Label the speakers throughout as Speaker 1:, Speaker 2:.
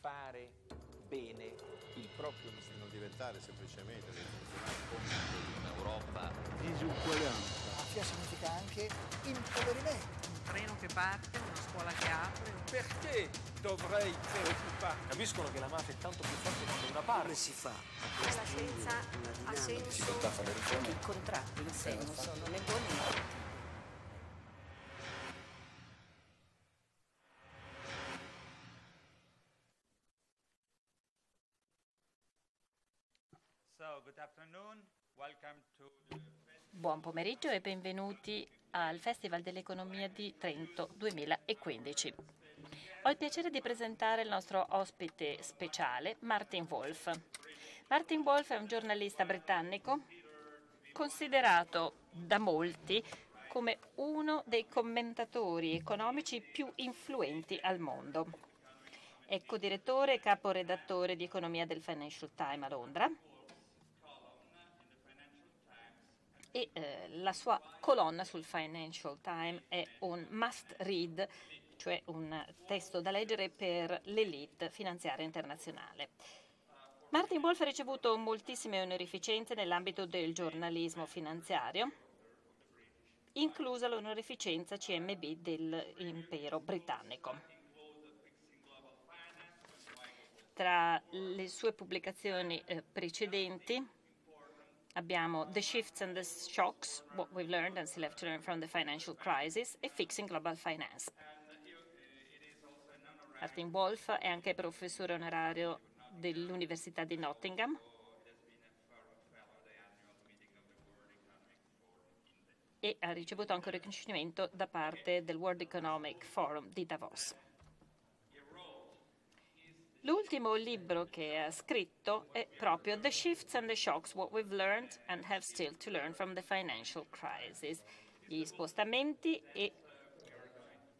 Speaker 1: fare bene il proprio mestiere. Non diventare semplicemente dei funzionari di un'Europa
Speaker 2: disuguaglianza. Mafia significa anche impoverimento. Un treno che parte, una scuola che apre. Perché dovrei preoccuparmi? Capiscono che la mafia è tanto più forte quando una parte. Come si fa? La scienza ha senso. Si fa fare il contratto, il senso, le è
Speaker 1: Buon pomeriggio e benvenuti al Festival dell'Economia di Trento 2015. Ho il piacere di presentare il nostro ospite speciale, Martin Wolf. Martin Wolf è un giornalista britannico considerato da molti come uno dei commentatori economici più influenti al mondo. È co-direttore e caporedattore di economia del Financial Times a Londra e eh, la sua colonna sul Financial Times è un must read, cioè un testo da leggere per l'elite finanziaria internazionale. Martin Wolf ha ricevuto moltissime onorificenze nell'ambito del giornalismo finanziario, inclusa l'onorificenza CMB dell'impero britannico. Tra le sue pubblicazioni eh, precedenti Abbiamo the shifts and the shocks, what we've learned and still have to learn from the financial crisis, e fixing global finance. Martin Wolf è anche professore onorario dell'Università di Nottingham. e ha ricevuto anche un riconoscimento da parte del World Economic Forum di Davos. L'ultimo libro che ha scritto è proprio The Shifts and the Shocks, What We've Learned and Have Still to Learn from the Financial Crisis, gli spostamenti e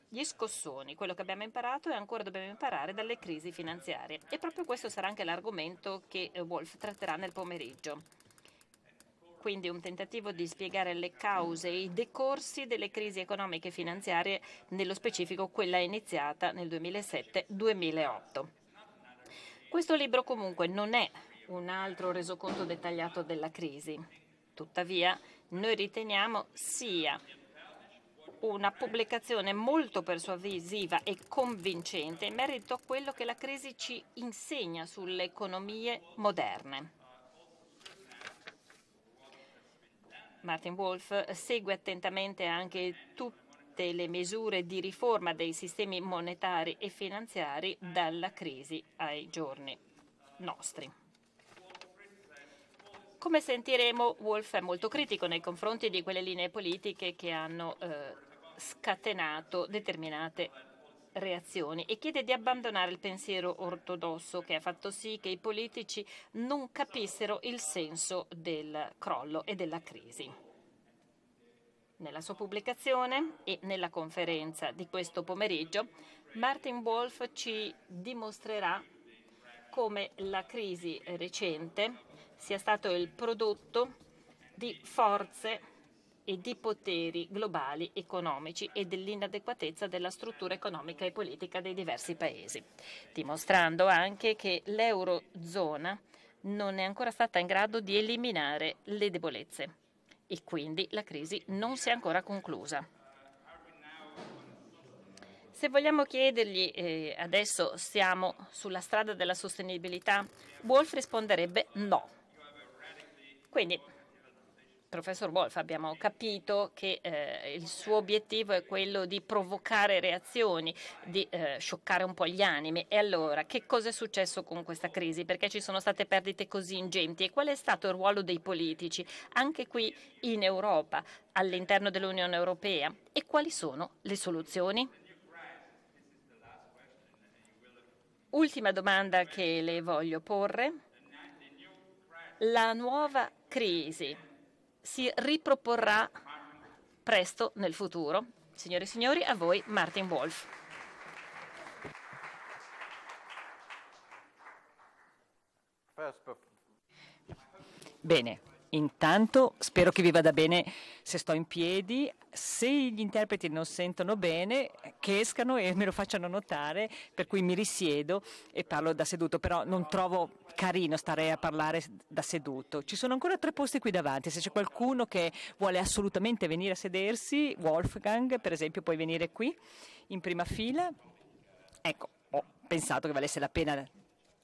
Speaker 1: gli scossoni, quello che abbiamo imparato e ancora dobbiamo imparare dalle crisi finanziarie. E proprio questo sarà anche l'argomento che eh, Wolf tratterà nel pomeriggio. Quindi un tentativo di spiegare le cause e i decorsi delle crisi economiche e finanziarie, nello specifico quella iniziata nel 2007-2008. Questo libro comunque non è un altro resoconto dettagliato della crisi, tuttavia noi riteniamo sia una pubblicazione molto persuasiva e convincente in merito a quello che la crisi ci insegna sulle economie moderne. Martin Wolf segue attentamente anche tutti tutte le misure di riforma dei sistemi monetari e finanziari mm. dalla crisi ai giorni nostri. Come sentiremo, Wolf è molto critico nei confronti di quelle linee politiche che hanno eh, scatenato determinate reazioni e chiede di abbandonare il pensiero ortodosso che ha fatto sì che i politici non capissero il senso del crollo e della crisi. Nella sua pubblicazione e nella conferenza di questo pomeriggio, Martin Wolf ci dimostrerà come la crisi recente sia stato il prodotto di forze e di poteri globali economici e dell'inadeguatezza della struttura economica e politica dei diversi paesi, dimostrando anche che l'eurozona non è ancora stata in grado di eliminare le debolezze e quindi la crisi non si è ancora conclusa. Se vogliamo chiedergli eh, adesso siamo sulla strada della sostenibilità, Wolf risponderebbe no. Quindi professor Wolf abbiamo capito che eh, il suo obiettivo è quello di provocare reazioni, di eh, scioccare un po' gli animi. E allora, che cosa è successo con questa crisi? Perché ci sono state perdite così ingenti? E qual è stato il ruolo dei politici, anche qui in Europa, all'interno dell'Unione Europea? E quali sono le soluzioni? Ultima domanda che le voglio porre. La nuova crisi si riproporrà presto nel futuro. Signore e signori, a voi Martin
Speaker 2: Wolf. Bene, Intanto spero che vi vada bene se sto in piedi, se gli interpreti non sentono bene che escano e me lo facciano notare, per cui mi risiedo e parlo da seduto, però non trovo carino stare a parlare da seduto. Ci sono ancora tre posti qui davanti, se c'è qualcuno che vuole assolutamente venire a sedersi, Wolfgang per esempio puoi venire qui in prima fila. Ecco, ho pensato che valesse la pena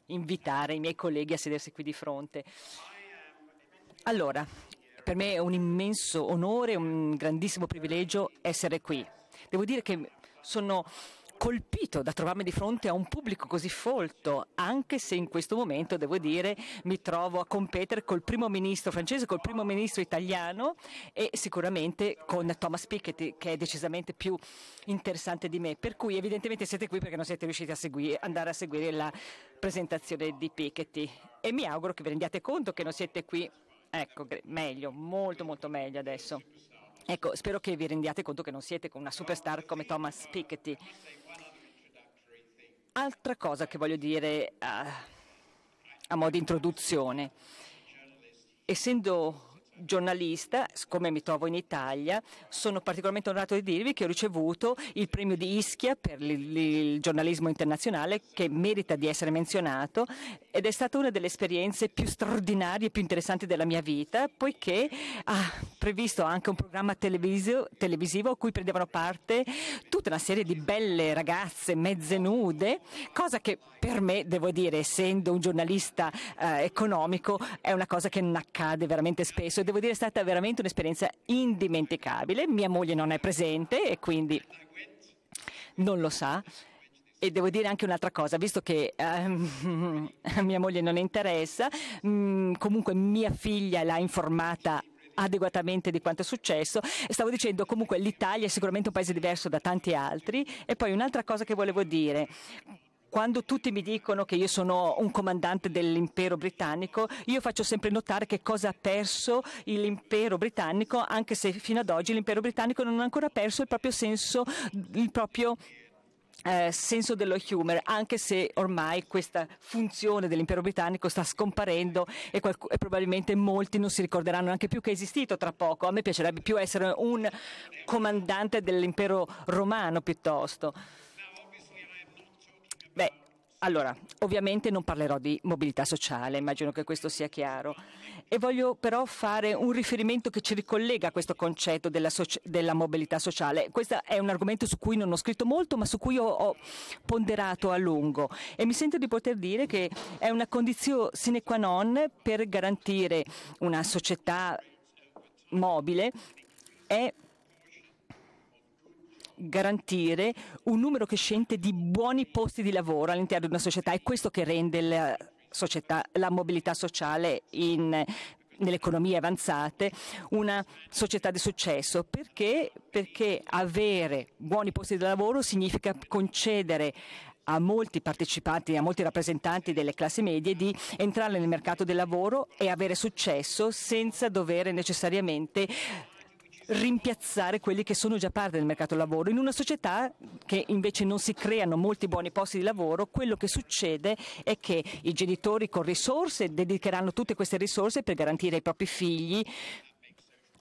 Speaker 2: invitare i miei colleghi a sedersi qui di fronte. Allora, per me è un immenso onore, un grandissimo privilegio essere qui. Devo dire che sono colpito da trovarmi di fronte a un pubblico così folto, anche se in questo momento, devo dire, mi trovo a competere col primo ministro francese, col primo ministro italiano e sicuramente con Thomas Piketty, che è decisamente più interessante di me. Per cui evidentemente siete qui perché non siete riusciti a seguire, andare a seguire la presentazione di Piketty. E mi auguro che vi rendiate conto che non siete qui Ecco, meglio, molto molto meglio adesso. Ecco, spero che vi rendiate conto che non siete una superstar come Thomas Piketty. Altra cosa che voglio dire ah, a, a modo di introduzione, essendo giornalista, come mi trovo in Italia, sono particolarmente onorato di dirvi che ho ricevuto il premio di Ischia per il giornalismo internazionale che merita di essere menzionato ed è stata una delle esperienze più straordinarie e più interessanti della mia vita poiché ha previsto anche un programma televisivo, televisivo a cui prendevano parte tutta una serie di belle ragazze mezze nude, cosa che per me, devo dire, essendo un giornalista eh, economico, è una cosa che non accade veramente spesso devo dire è stata veramente un'esperienza indimenticabile. Mia moglie non è presente e quindi non lo sa. E devo dire anche un'altra cosa, visto che um, ehm, a mia moglie non interessa, um, comunque mia figlia l'ha informata adeguatamente di quanto è successo. Stavo dicendo comunque l'Italia è sicuramente un paese diverso da tanti altri. E poi un'altra cosa che volevo dire, quando tutti mi dicono che io sono un comandante dell'impero britannico, io faccio sempre notare che cosa ha perso l'impero britannico, anche se fino ad oggi l'impero britannico non ha ancora perso il proprio senso, il proprio eh, senso dello humor, anche se ormai questa funzione dell'impero britannico sta scomparendo e, qualc- e, probabilmente molti non si ricorderanno neanche più che è esistito tra poco. A me piacerebbe più essere un comandante dell'impero romano piuttosto. Allora, ovviamente non parlerò di mobilità sociale, immagino che questo sia chiaro. E voglio però fare un riferimento che ci ricollega a questo concetto della, socia- della mobilità sociale. Questo è un argomento su cui non ho scritto molto, ma su cui ho, ho ponderato a lungo. E mi sento di poter dire che è una condizione sine qua non per garantire una società mobile è garantire un numero crescente di buoni posti di lavoro all'interno di una società. È questo che rende la, società, la mobilità sociale in, nelle economie avanzate una società di successo. Perché? Perché avere buoni posti di lavoro significa concedere a molti partecipanti, a molti rappresentanti delle classi medie di entrare nel mercato del lavoro e avere successo senza dover necessariamente rimpiazzare quelli che sono già parte del mercato del lavoro. In una società che invece non si creano molti buoni posti di lavoro, quello che succede è che i genitori con risorse dedicheranno tutte queste risorse per garantire ai propri figli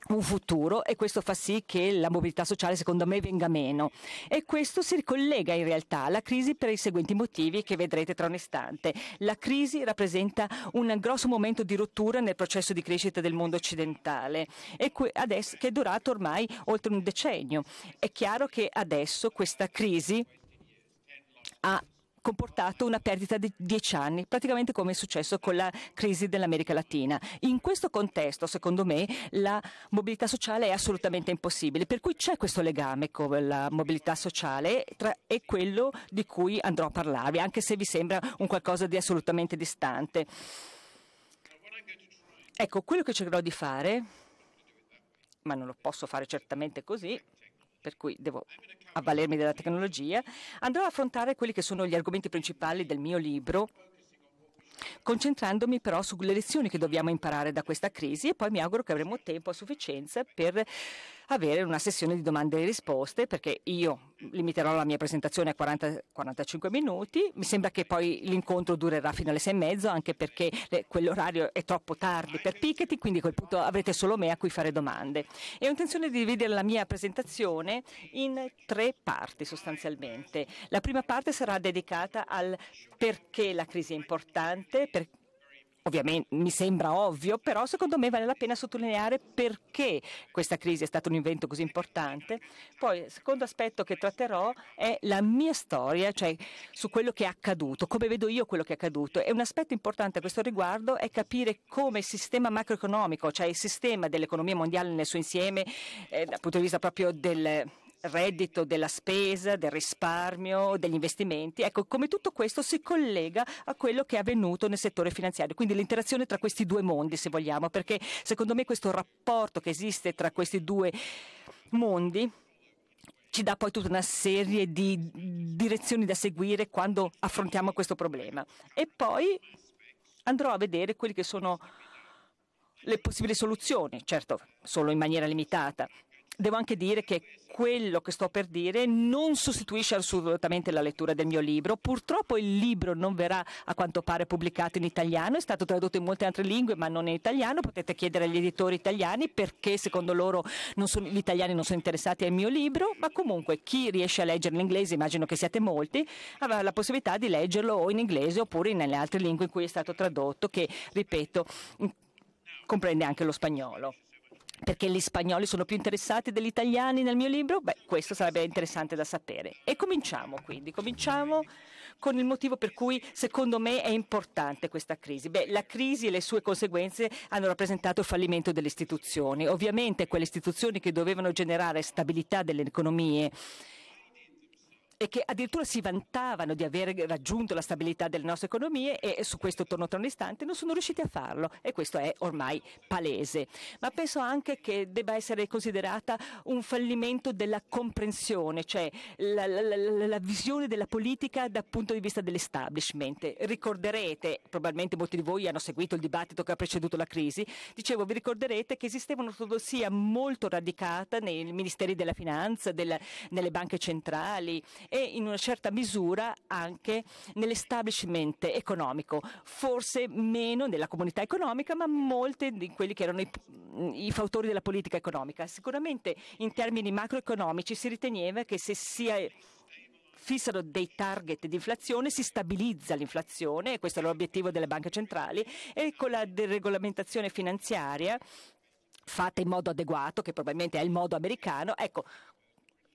Speaker 2: un futuro e questo fa sì che la mobilità sociale secondo me venga meno e questo si ricollega in realtà alla crisi per i seguenti motivi che vedrete tra un istante. La crisi rappresenta un grosso momento di rottura nel processo di crescita del mondo occidentale que- adesso, che è durato ormai oltre un decennio. È chiaro che adesso questa crisi ha comportato una perdita di dieci anni, praticamente come è successo con la crisi dell'America Latina. In questo contesto, secondo me, la mobilità sociale è assolutamente impossibile, per cui c'è questo legame con la mobilità sociale e quello di cui andrò a parlarvi, anche se vi sembra un qualcosa di assolutamente distante. Ecco, quello che cercherò di fare, ma non lo posso fare certamente così, per cui devo avvalermi della tecnologia, andrò a affrontare quelli che sono gli argomenti principali del mio libro concentrandomi però sulle lezioni che dobbiamo imparare da questa crisi e poi mi auguro che avremo tempo a sufficienza per avere una sessione di domande e risposte perché io limiterò la mia presentazione a 40, 45 minuti. Mi sembra che poi l'incontro durerà fino alle 6 e mezzo, anche perché le, quell'orario è troppo tardi per Piketty, quindi a quel punto avrete solo me a cui fare domande. E ho intenzione di dividere la mia presentazione in tre parti sostanzialmente. La prima parte sarà dedicata al perché la crisi è importante, perché Ovviamente mi sembra ovvio, però secondo me vale la pena sottolineare perché questa crisi è stato un invento così importante. Poi il secondo aspetto che tratterò è la mia storia, cioè su quello che è accaduto, come vedo io quello che è accaduto. E un aspetto importante a questo riguardo è capire come il sistema macroeconomico, cioè il sistema dell'economia mondiale nel suo insieme, eh, dal punto di vista proprio del reddito della spesa, del risparmio, degli investimenti. Ecco, come tutto questo si collega a quello che è avvenuto nel settore finanziario, quindi l'interazione tra questi due mondi, se vogliamo, perché secondo me questo rapporto che esiste tra questi due mondi ci dà poi tutta una serie di direzioni da seguire quando affrontiamo questo problema. E poi andrò a vedere quelle che sono le possibili soluzioni, certo solo in maniera limitata, Devo anche dire che quello che sto per dire non sostituisce assolutamente la lettura del mio libro. Purtroppo il libro non verrà a quanto pare pubblicato in italiano, è stato tradotto in molte altre lingue ma non in italiano. Potete chiedere agli editori italiani perché secondo loro sono, gli italiani non sono interessati al mio libro, ma comunque chi riesce a leggere in inglese, immagino che siate molti, avrà la possibilità di leggerlo o in inglese oppure nelle altre lingue in cui è stato tradotto, che ripeto comprende anche lo spagnolo perché gli spagnoli sono più interessati degli italiani nel mio libro? Beh, questo sarebbe interessante da sapere. E cominciamo quindi, cominciamo con il motivo per cui secondo me è importante questa crisi. Beh, la crisi e le sue conseguenze hanno rappresentato il fallimento delle istituzioni. Ovviamente quelle istituzioni che dovevano generare stabilità delle economie e che addirittura si vantavano di aver raggiunto la stabilità delle nostre economie e su questo torno tra un istante non sono riusciti a farlo e questo è ormai palese. Ma penso anche che debba essere considerata un fallimento della comprensione, cioè la, la, la, la visione della politica dal punto di vista dell'establishment. Ricorderete, probabilmente molti di voi hanno seguito il dibattito che ha preceduto la crisi, dicevo vi ricorderete che esisteva un'ortodossia molto radicata nei ministeri della finanza, del, nelle banche centrali, e in una certa misura anche nell'establishment economico, forse meno nella comunità economica, ma molti di quelli che erano i, i fautori della politica economica. Sicuramente in termini macroeconomici si riteneva che se si eh, fissano dei target di inflazione, si stabilizza l'inflazione, e questo è l'obiettivo delle banche centrali, e con la deregolamentazione finanziaria fatta in modo adeguato, che probabilmente è il modo americano, ecco,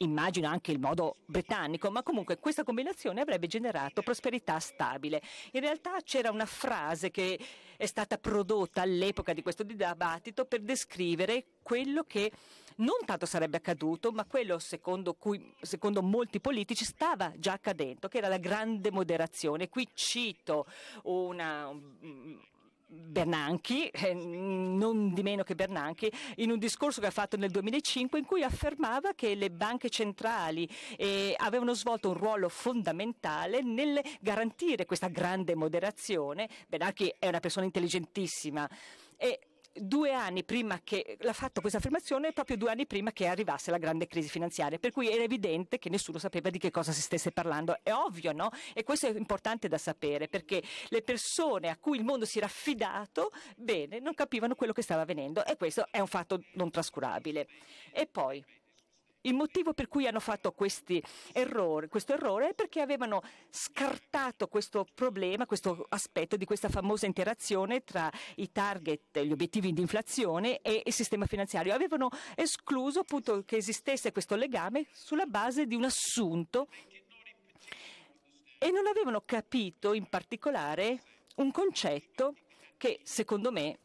Speaker 2: immagino anche il modo britannico, ma comunque questa combinazione avrebbe generato prosperità stabile. In realtà c'era una frase che è stata prodotta all'epoca di questo dibattito per descrivere quello che non tanto sarebbe accaduto, ma quello secondo, cui, secondo molti politici stava già accadendo, che era la grande moderazione. Qui cito una, Bernanchi, eh, non di meno che Bernanchi, in un discorso che ha fatto nel 2005 in cui affermava che le banche centrali eh, avevano svolto un ruolo fondamentale nel garantire questa grande moderazione. Bernanchi è una persona intelligentissima. E due anni prima che l'ha fatto questa affermazione, proprio due anni prima che arrivasse la grande crisi finanziaria, per cui era evidente che nessuno sapeva di che cosa si stesse parlando. È ovvio, no? E questo è importante da sapere perché le persone a cui il mondo si era affidato bene non capivano quello che stava avvenendo e questo è un fatto non trascurabile. E poi il motivo per cui hanno fatto errori, questo errore è perché avevano scartato questo problema, questo aspetto di questa famosa interazione tra i target, gli obiettivi di inflazione e il sistema finanziario. Avevano escluso appunto che esistesse questo legame sulla base di un assunto e non avevano capito in particolare un concetto che secondo me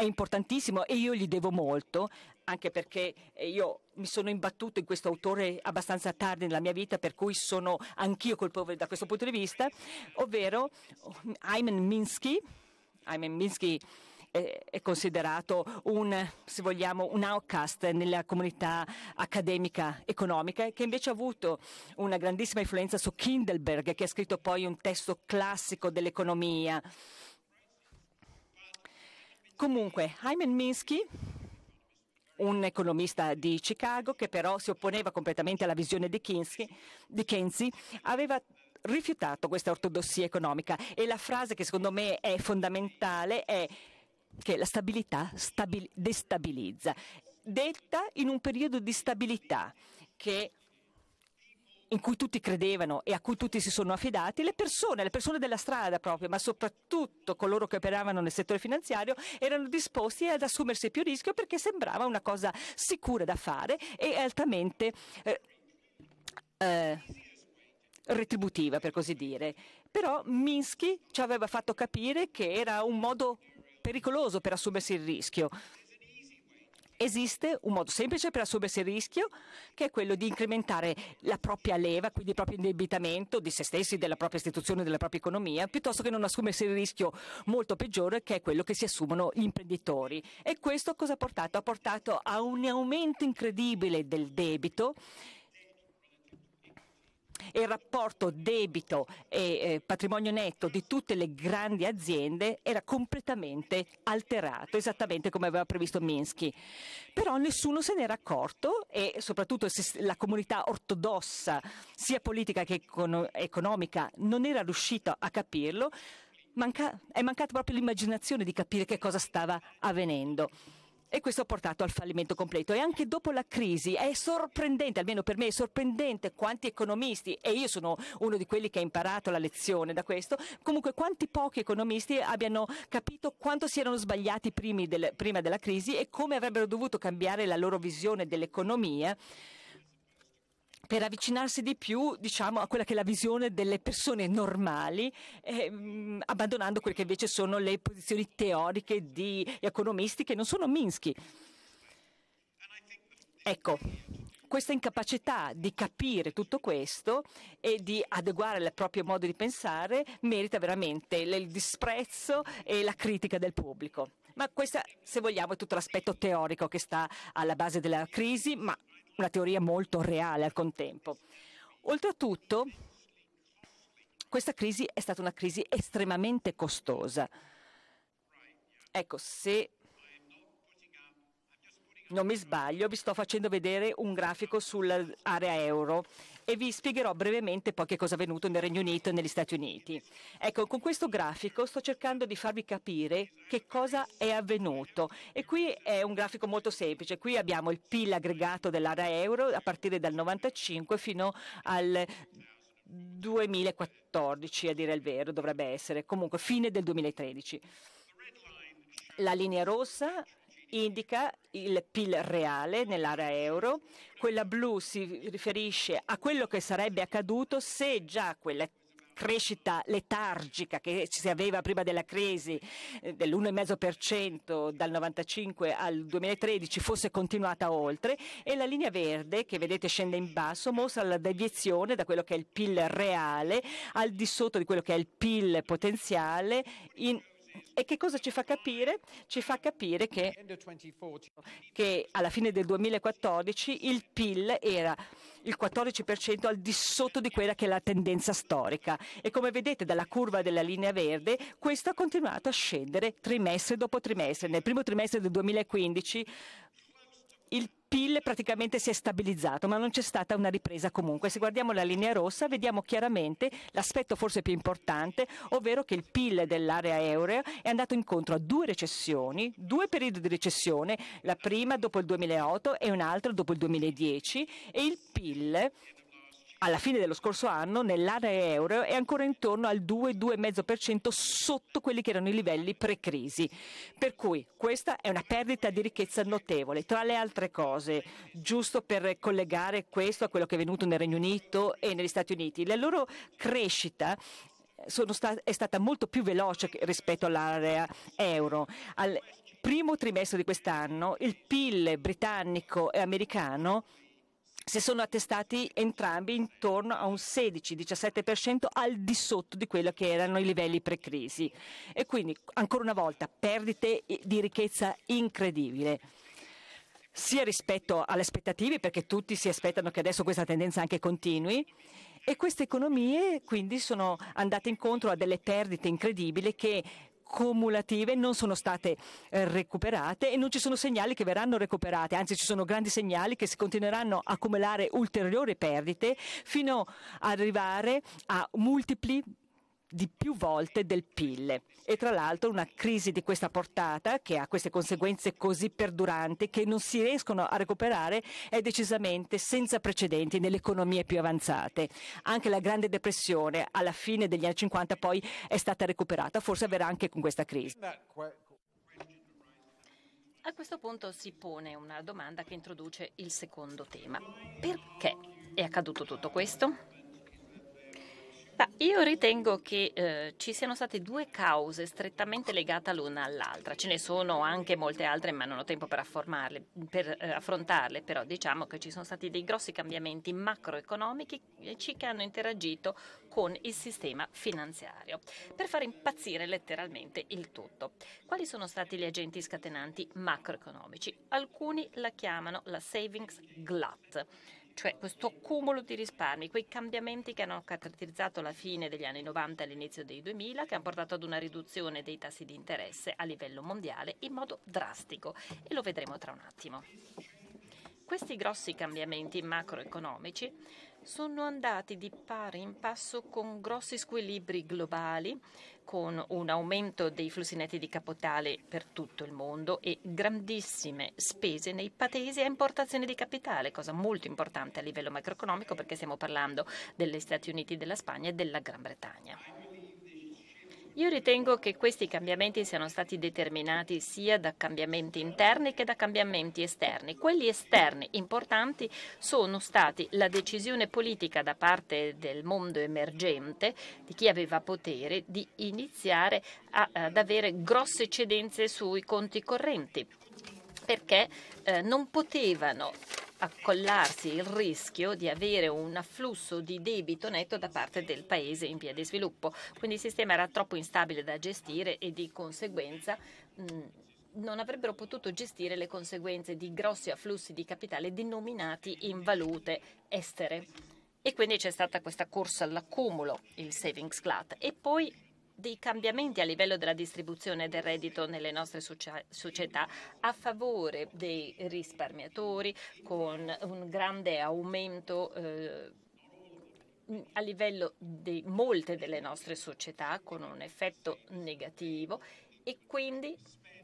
Speaker 2: è importantissimo e io gli devo molto, anche perché eh, io mi sono imbattuto in questo autore abbastanza tardi nella mia vita, per cui sono anch'io colpevole da questo punto di vista, ovvero Ayman Minsky. Ayman Minsky eh, è considerato un, se vogliamo, un outcast nella comunità accademica economica, che invece ha avuto una grandissima influenza su Kindleberg, che ha scritto poi un testo classico dell'economia. Comunque, Hyman Minsky, un economista di Chicago che però si opponeva completamente alla visione di Keynes, di Keynes aveva rifiutato questa ortodossia economica e la frase che secondo me è fondamentale è che la stabilità stabil- destabilizza, detta in un periodo di stabilità che in cui tutti credevano e a cui tutti si sono affidati, le persone, le persone della strada proprio, ma soprattutto coloro che operavano nel settore finanziario, erano disposti ad assumersi più rischio perché sembrava una cosa sicura da fare e altamente eh, eh, retributiva, per così dire. Però Minsky ci aveva fatto capire che era un modo pericoloso per assumersi il rischio. Esiste un modo semplice per assumersi il rischio, che è quello di incrementare la propria leva, quindi il proprio indebitamento di se stessi, della propria istituzione, della propria economia, piuttosto che non assumersi il rischio molto peggiore, che è quello che si assumono gli imprenditori. E questo cosa ha portato? Ha portato a un aumento incredibile del debito e il rapporto debito e eh, patrimonio netto di tutte le grandi aziende era completamente alterato, esattamente come aveva previsto Minsky. Però nessuno se n'era accorto e soprattutto la comunità ortodossa, sia politica che economica, non era riuscita a capirlo. Manca- è mancata proprio l'immaginazione di capire che cosa stava avvenendo e questo ha portato al fallimento completo. E anche dopo la crisi è sorprendente, almeno per me è sorprendente quanti economisti, e io sono uno di quelli che ha imparato la lezione da questo, comunque quanti pochi economisti abbiano capito quanto si erano sbagliati del, prima della crisi e come avrebbero dovuto cambiare la loro visione dell'economia per avvicinarsi di più diciamo, a quella che è la visione delle persone normali, ehm, abbandonando quelle che invece sono le posizioni teoriche di economisti che non sono Minsky. Ecco, questa incapacità di capire tutto questo e di adeguare il proprio modo di pensare merita veramente il disprezzo e la critica del pubblico. Ma questo, se vogliamo, è tutto l'aspetto teorico che sta alla base della crisi, ma una teoria molto reale al contempo. Oltretutto, questa crisi è stata una crisi estremamente costosa. Ecco, se non mi sbaglio, vi sto facendo vedere un grafico sull'area euro e vi spiegherò brevemente poi che cosa è avvenuto nel Regno Unito e negli Stati Uniti. Ecco, con questo grafico sto cercando di farvi capire che cosa è avvenuto e qui è un grafico molto semplice. Qui abbiamo il PIL aggregato dell'area euro a partire dal 95 fino al 2014, a dire il vero, dovrebbe essere, comunque fine del 2013. La linea rossa indica il PIL reale nell'area euro, quella blu si riferisce a quello che sarebbe accaduto se già quella crescita letargica che si aveva prima della crisi eh, dell'1,5% dal 1995 al 2013 fosse continuata oltre e la linea verde che vedete scende in basso mostra la deviazione da quello che è il PIL reale al di sotto di quello che è il PIL potenziale in e che cosa ci fa capire? Ci fa capire che, che alla fine del 2014 il PIL era il 14% al di sotto di quella che è la tendenza storica. E come vedete dalla curva della linea verde, questo ha continuato a scendere trimestre dopo trimestre. Nel primo trimestre del 2015 PIL praticamente si è stabilizzato, ma non c'è stata una ripresa comunque. Se guardiamo la linea rossa vediamo chiaramente l'aspetto forse più importante, ovvero che il PIL dell'area euro è andato incontro a due recessioni, due periodi di recessione, la prima dopo il 2008 e un'altra dopo il 2010 e il PIL alla fine dello scorso anno nell'area euro è ancora intorno al 2-2,5% sotto quelli che erano i livelli pre-crisi. Per cui questa è una perdita di ricchezza notevole. Tra le altre cose, giusto per collegare questo a quello che è venuto nel Regno Unito e negli Stati Uniti, la loro crescita eh, Sta- è stata molto più veloce rispetto all'area euro. Al primo trimestre di quest'anno il PIL britannico e americano si sono attestati entrambi intorno a un 16-17% al di sotto di quello che erano i livelli pre-crisi. E quindi, ancora una volta, perdite di ricchezza incredibile sia rispetto alle aspettative, perché tutti si aspettano che adesso questa tendenza anche continui, e queste economie quindi sono andate incontro a delle perdite incredibili che cumulative non sono state eh, recuperate e non ci sono segnali che verranno recuperate, anzi ci sono grandi segnali che si continueranno a accumulare ulteriori perdite fino ad arrivare a multipli di più volte del PIL. E tra l'altro una crisi di questa portata, che ha queste conseguenze così perduranti che non si riescono a recuperare, è decisamente senza precedenti nelle economie più avanzate. Anche la Grande Depressione alla fine degli anni 50 poi è stata recuperata, forse avverrà anche con questa crisi.
Speaker 1: A questo punto si pone una domanda che introduce il secondo tema. Perché è accaduto tutto questo? Bah, io ritengo che eh, ci siano state due cause strettamente legate l'una all'altra. Ce ne sono anche molte altre, ma non ho tempo per, per eh, affrontarle, però diciamo che ci sono stati dei grossi cambiamenti macroeconomici che hanno interagito con il sistema finanziario, per far impazzire letteralmente il tutto. Quali sono stati gli agenti scatenanti macroeconomici? Alcuni la chiamano la savings glut cioè questo cumulo di risparmi, quei cambiamenti che hanno caratterizzato la fine degli anni 90 e l'inizio dei 2000, che hanno portato ad una riduzione dei tassi di interesse a livello mondiale in modo drastico e lo vedremo tra un attimo. Questi grossi cambiamenti macroeconomici sono andati di pari in passo con grossi squilibri globali, con un aumento dei flussi netti di capitale per tutto il mondo e grandissime spese nei paesi a importazione di capitale, cosa molto importante a livello macroeconomico perché stiamo parlando degli Stati Uniti, della Spagna e della Gran Bretagna. Io ritengo che questi cambiamenti siano stati determinati sia da cambiamenti interni che da cambiamenti esterni. Quelli esterni importanti sono stati la decisione politica da parte del mondo emergente, di chi aveva potere, di iniziare a, ad avere grosse eccedenze sui conti correnti perché eh, non potevano accollarsi il rischio di avere un afflusso di debito netto da parte del Paese in via di sviluppo. Quindi il sistema era troppo instabile da gestire e di conseguenza non avrebbero potuto gestire le conseguenze di grossi afflussi di capitale denominati in valute estere. E quindi c'è stata questa corsa all'accumulo, il savings clat. E poi dei cambiamenti a livello della distribuzione del reddito nelle nostre società a favore dei risparmiatori con un grande aumento eh, a livello di molte delle nostre società con un effetto negativo e quindi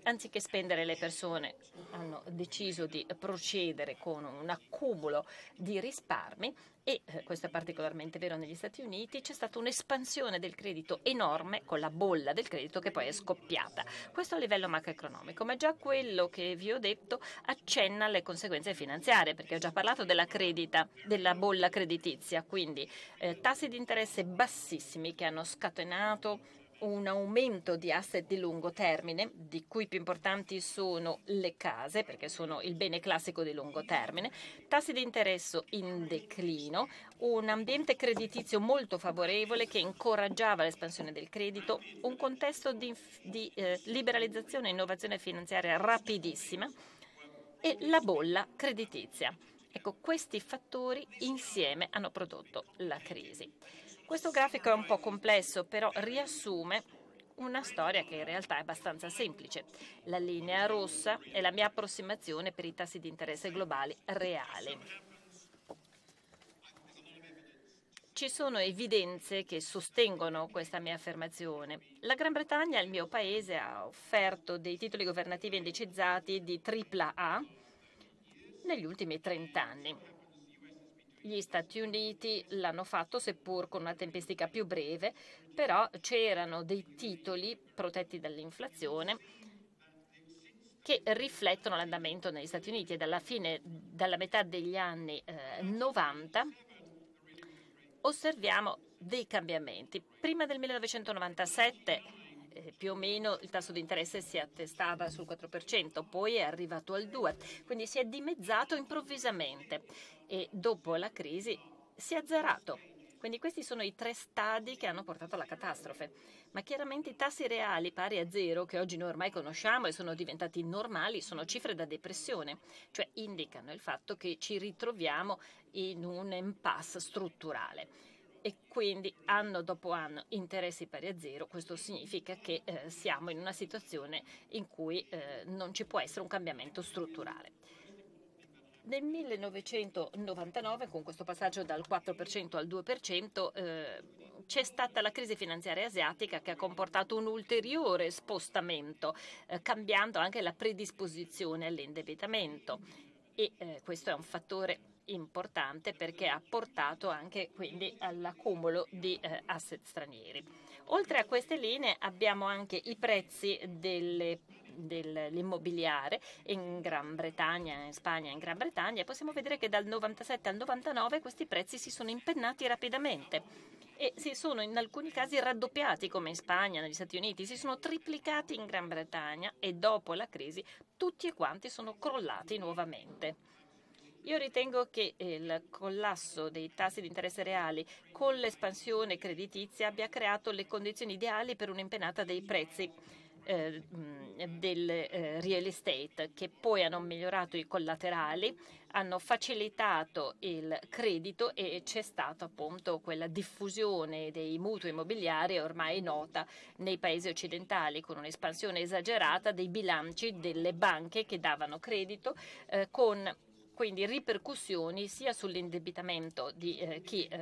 Speaker 1: anziché spendere le persone, hanno deciso di procedere con un accumulo di risparmi e eh, questo è particolarmente vero negli Stati Uniti, c'è stata un'espansione del credito enorme con la bolla del credito che poi è scoppiata. Questo a livello macroeconomico, ma già quello che vi ho detto accenna alle conseguenze finanziarie, perché ho già parlato della, credita, della bolla creditizia, quindi eh, tassi di interesse bassissimi che hanno scatenato un aumento di asset di lungo termine, di cui più importanti sono le case, perché sono il bene classico di lungo termine, tassi di interesse in declino, un ambiente creditizio molto favorevole che incoraggiava l'espansione del credito, un contesto di, di eh, liberalizzazione e innovazione finanziaria rapidissima e la bolla creditizia. Ecco, questi fattori insieme hanno prodotto la crisi. Questo grafico è un po' complesso, però riassume una storia che in realtà è abbastanza semplice. La linea rossa è la mia approssimazione per i tassi di interesse globali reali. Ci sono evidenze che sostengono questa mia affermazione. La Gran Bretagna, il mio paese, ha offerto dei titoli governativi indicizzati di AAA negli ultimi 30 anni. Gli Stati Uniti l'hanno fatto, seppur con una tempistica più breve, però c'erano dei titoli protetti dall'inflazione che riflettono l'andamento negli Stati Uniti e dalla fine, dalla metà degli anni eh, 90 osserviamo dei cambiamenti. Prima del 1997 eh, più o meno il tasso di interesse si attestava sul 4%, poi è arrivato al 2%, quindi si è dimezzato improvvisamente e dopo la crisi si è azzerato. Quindi questi sono i tre stadi che hanno portato alla catastrofe. Ma chiaramente i tassi reali pari a zero, che oggi noi ormai conosciamo e sono diventati normali, sono cifre da depressione, cioè indicano il fatto che ci ritroviamo in un impasse strutturale e quindi anno dopo anno interessi pari a zero, questo significa che eh, siamo in una situazione in cui eh, non ci può essere un cambiamento strutturale. Nel 1999, con questo passaggio dal 4% al 2%, eh, c'è stata la crisi finanziaria asiatica che ha comportato un ulteriore spostamento, eh, cambiando anche la predisposizione all'indebitamento. E eh, questo è un fattore importante perché ha portato anche quindi all'accumulo di eh, asset stranieri. Oltre a queste linee abbiamo anche i prezzi delle dell'immobiliare in Gran Bretagna, in Spagna, e in Gran Bretagna, possiamo vedere che dal 97 al 99 questi prezzi si sono impennati rapidamente e si sono in alcuni casi raddoppiati come in Spagna, negli Stati Uniti, si sono triplicati in Gran Bretagna e dopo la crisi tutti e quanti sono crollati nuovamente. Io ritengo che il collasso dei tassi di interesse reali con l'espansione creditizia abbia creato le condizioni ideali per un'impennata dei prezzi eh, del eh, real estate che poi hanno migliorato i collaterali, hanno facilitato il credito e c'è stata appunto quella diffusione dei mutui immobiliari ormai nota nei paesi occidentali con un'espansione esagerata dei bilanci delle banche che davano credito eh, con quindi ripercussioni sia sull'indebitamento di eh, chi eh,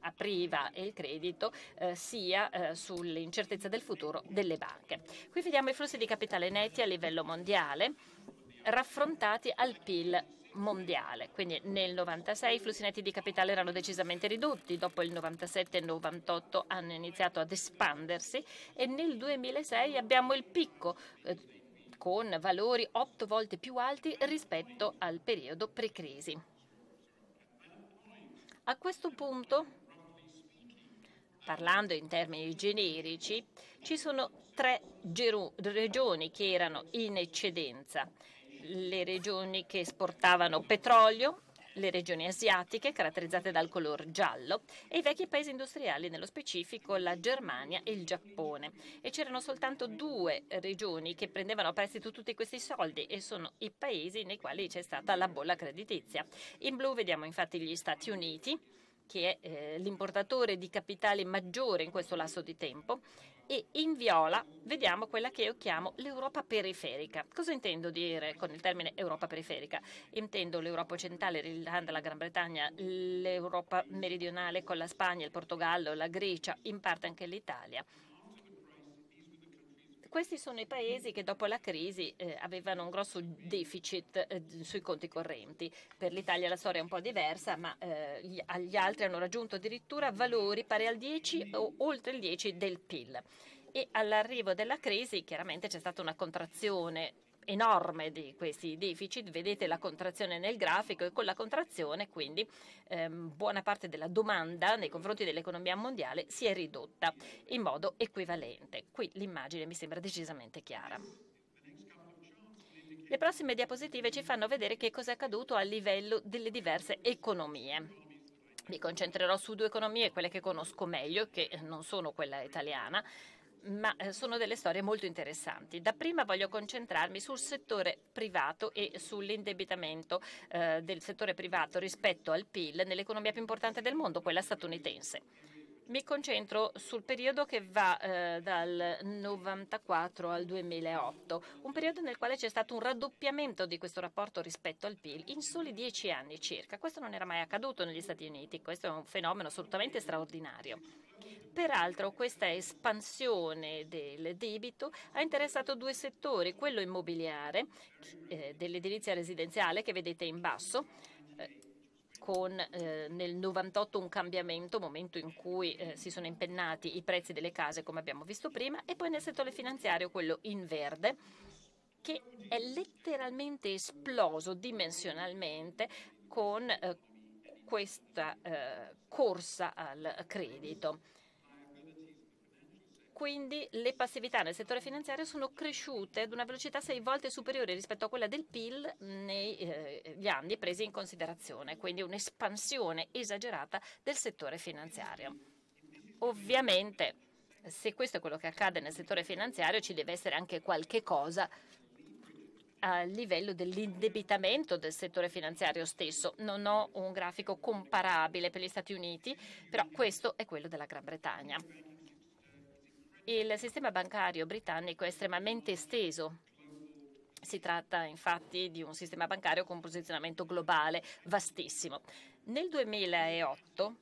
Speaker 1: apriva il credito eh, sia eh, sull'incertezza del futuro delle banche. Qui vediamo i flussi di capitale netti a livello mondiale raffrontati al PIL mondiale. Quindi nel 96 i flussi netti di capitale erano decisamente ridotti, dopo il 97 e 98 hanno iniziato ad espandersi e nel 2006 abbiamo il picco eh, con valori otto volte più alti rispetto al periodo pre-crisi. A questo punto, parlando in termini generici, ci sono tre regioni che erano in eccedenza. Le regioni che esportavano petrolio, le regioni asiatiche caratterizzate dal color giallo e i vecchi paesi industriali, nello specifico la Germania e il Giappone. E c'erano soltanto due regioni che prendevano a prestito tutti questi soldi e sono i paesi nei quali c'è stata la bolla creditizia. In blu vediamo infatti gli Stati Uniti che è eh, l'importatore di capitale maggiore in questo lasso di tempo, e in viola vediamo quella che io chiamo l'Europa periferica. Cosa intendo dire con il termine Europa periferica? Intendo l'Europa occidentale, l'Irlanda, la Gran Bretagna, l'Europa meridionale con la Spagna, il Portogallo, la Grecia, in parte anche l'Italia questi sono i paesi che dopo la crisi eh, avevano un grosso deficit eh, sui conti correnti. Per l'Italia la storia è un po' diversa, ma eh, gli, gli altri hanno raggiunto addirittura valori pari al 10 o oltre il 10 del PIL e all'arrivo della crisi chiaramente c'è stata una contrazione enorme di questi deficit, vedete la contrazione nel grafico e con la contrazione quindi ehm, buona parte della domanda nei confronti dell'economia mondiale si è ridotta in modo equivalente. Qui l'immagine mi sembra decisamente chiara. Le prossime diapositive ci fanno vedere che cosa è accaduto a livello delle diverse economie. Mi concentrerò su due economie, quelle che conosco meglio, che non sono quella italiana, ma eh, sono delle storie molto interessanti. Dapprima voglio concentrarmi sul settore privato e sull'indebitamento eh, del settore privato rispetto al PIL nell'economia più importante del mondo, quella statunitense. Mi concentro sul periodo che va eh, dal 1994 al 2008, un periodo nel quale c'è stato un raddoppiamento di questo rapporto rispetto al PIL in soli dieci anni circa. Questo non era mai accaduto negli Stati Uniti, questo è un fenomeno assolutamente straordinario. Peraltro questa espansione del debito ha interessato due settori, quello immobiliare eh, dell'edilizia residenziale che vedete in basso, eh, con eh, nel 98 un cambiamento, momento in cui eh, si sono impennati i prezzi delle case come abbiamo visto prima, e poi nel settore finanziario quello in verde che è letteralmente esploso dimensionalmente con eh, questa eh, corsa al credito. Quindi le passività nel settore finanziario sono cresciute ad una velocità sei volte superiore rispetto a quella del PIL negli eh, anni presi in considerazione, quindi un'espansione esagerata del settore finanziario. Ovviamente, se questo è quello che accade nel settore finanziario, ci deve essere anche qualche cosa a livello dell'indebitamento del settore finanziario stesso. Non ho un grafico comparabile per gli Stati Uniti, però questo è quello della Gran Bretagna. Il sistema bancario britannico è estremamente esteso. Si tratta infatti di un sistema bancario con posizionamento globale vastissimo. Nel 2008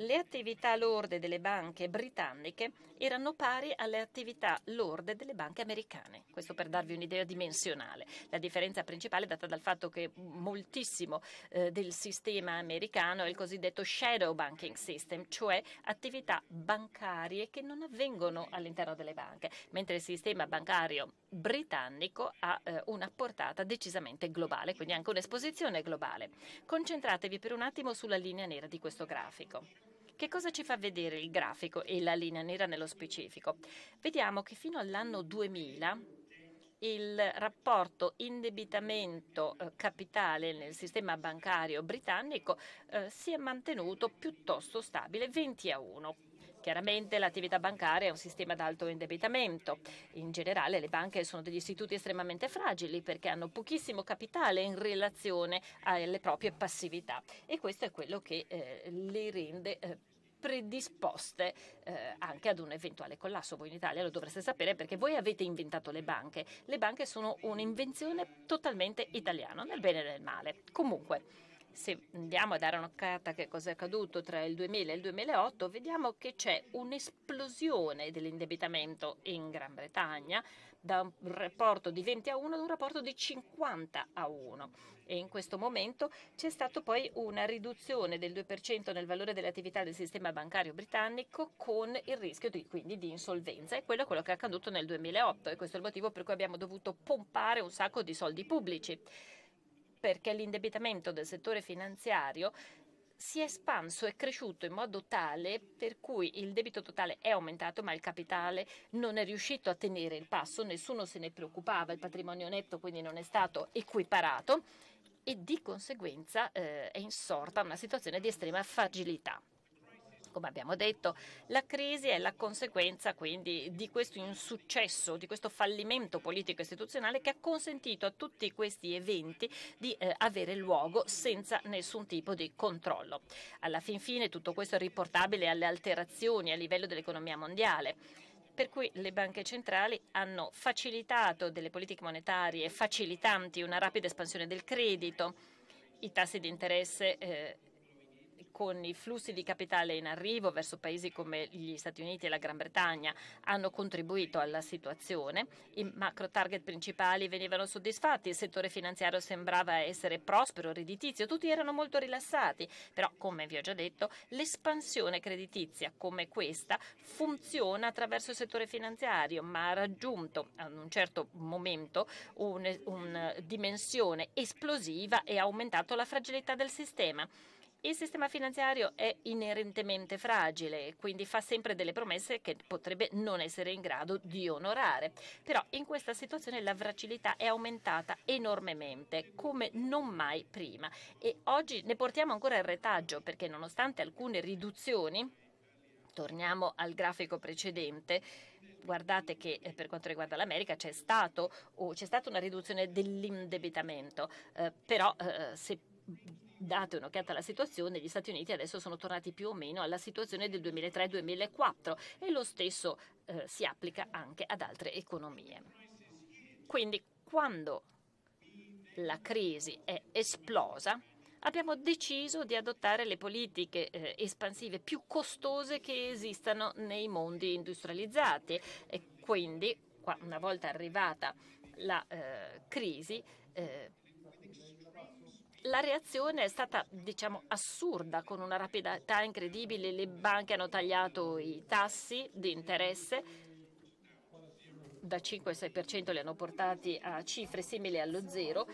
Speaker 1: le attività lorde delle banche britanniche erano pari alle attività lorde delle banche americane. Questo per darvi un'idea dimensionale. La differenza principale è data dal fatto che moltissimo eh, del sistema americano è il cosiddetto shadow banking system, cioè attività bancarie che non avvengono all'interno delle banche, mentre il sistema bancario britannico ha eh, una portata decisamente globale, quindi anche un'esposizione globale. Concentratevi per un attimo sulla linea nera di questo grafico. Che cosa ci fa vedere il grafico e la linea nera nello specifico? Vediamo che fino all'anno 2000 il rapporto indebitamento eh, capitale nel sistema bancario britannico eh, si è mantenuto piuttosto stabile, 20 a 1, Chiaramente l'attività bancaria è un sistema ad alto indebitamento. In generale le banche sono degli istituti estremamente fragili perché hanno pochissimo capitale in relazione alle proprie passività e questo è quello che eh, le rende eh, predisposte eh, anche ad un eventuale collasso. Voi in Italia lo dovreste sapere perché voi avete inventato le banche. Le banche sono un'invenzione totalmente italiana, nel bene e nel male. Comunque, se andiamo a dare un'occhiata a che cosa è accaduto tra il 2000 e il 2008, vediamo che c'è un'esplosione dell'indebitamento in Gran Bretagna da un rapporto di 20 a 1 ad un rapporto di 50 a 1 e in questo momento c'è stata poi una riduzione del 2% nel valore delle attività del sistema bancario britannico con il rischio di, quindi di insolvenza e quello è quello che è accaduto nel 2008 e questo è il motivo per cui abbiamo dovuto pompare un sacco di soldi pubblici perché l'indebitamento del settore finanziario si è espanso e cresciuto in modo tale per cui il debito totale è aumentato ma il capitale non è riuscito a tenere il passo, nessuno se ne preoccupava, il patrimonio netto quindi non è stato equiparato e di conseguenza eh, è insorta una situazione di estrema fragilità come abbiamo detto, la crisi è la conseguenza quindi di questo insuccesso, di questo fallimento politico istituzionale che ha consentito a tutti questi eventi di eh, avere luogo senza nessun tipo di controllo. Alla fin fine tutto questo è riportabile alle alterazioni a livello dell'economia mondiale per cui le banche centrali hanno facilitato delle politiche monetarie facilitanti una rapida espansione del credito, i tassi di interesse eh, con i flussi di capitale in arrivo verso paesi come gli Stati Uniti e la Gran Bretagna hanno contribuito alla situazione. I macro target principali venivano soddisfatti, il settore finanziario sembrava essere prospero, redditizio, tutti erano molto rilassati, però come vi ho già detto l'espansione creditizia come questa funziona attraverso il settore finanziario ma ha raggiunto ad un certo momento una un dimensione esplosiva e ha aumentato la fragilità del sistema. Il sistema finanziario è inerentemente fragile, quindi fa sempre delle promesse che potrebbe non essere in grado di onorare. Però in questa situazione la fragilità è aumentata enormemente, come non mai prima. E oggi ne portiamo ancora il retaggio, perché nonostante alcune riduzioni, torniamo al grafico precedente, guardate che eh, per quanto riguarda l'America c'è, stato, oh, c'è stata una riduzione dell'indebitamento, eh, però eh, se date un'occhiata alla situazione, gli Stati Uniti adesso sono tornati più o meno alla situazione del 2003-2004 e lo stesso eh, si applica anche ad altre economie. Quindi quando la crisi è esplosa, abbiamo deciso di adottare le politiche eh, espansive più costose che esistano nei mondi industrializzati e quindi una volta arrivata la eh, crisi eh, la reazione è stata diciamo, assurda con una rapidità incredibile, le banche hanno tagliato i tassi di interesse da 5-6% li hanno portati a cifre simili allo zero.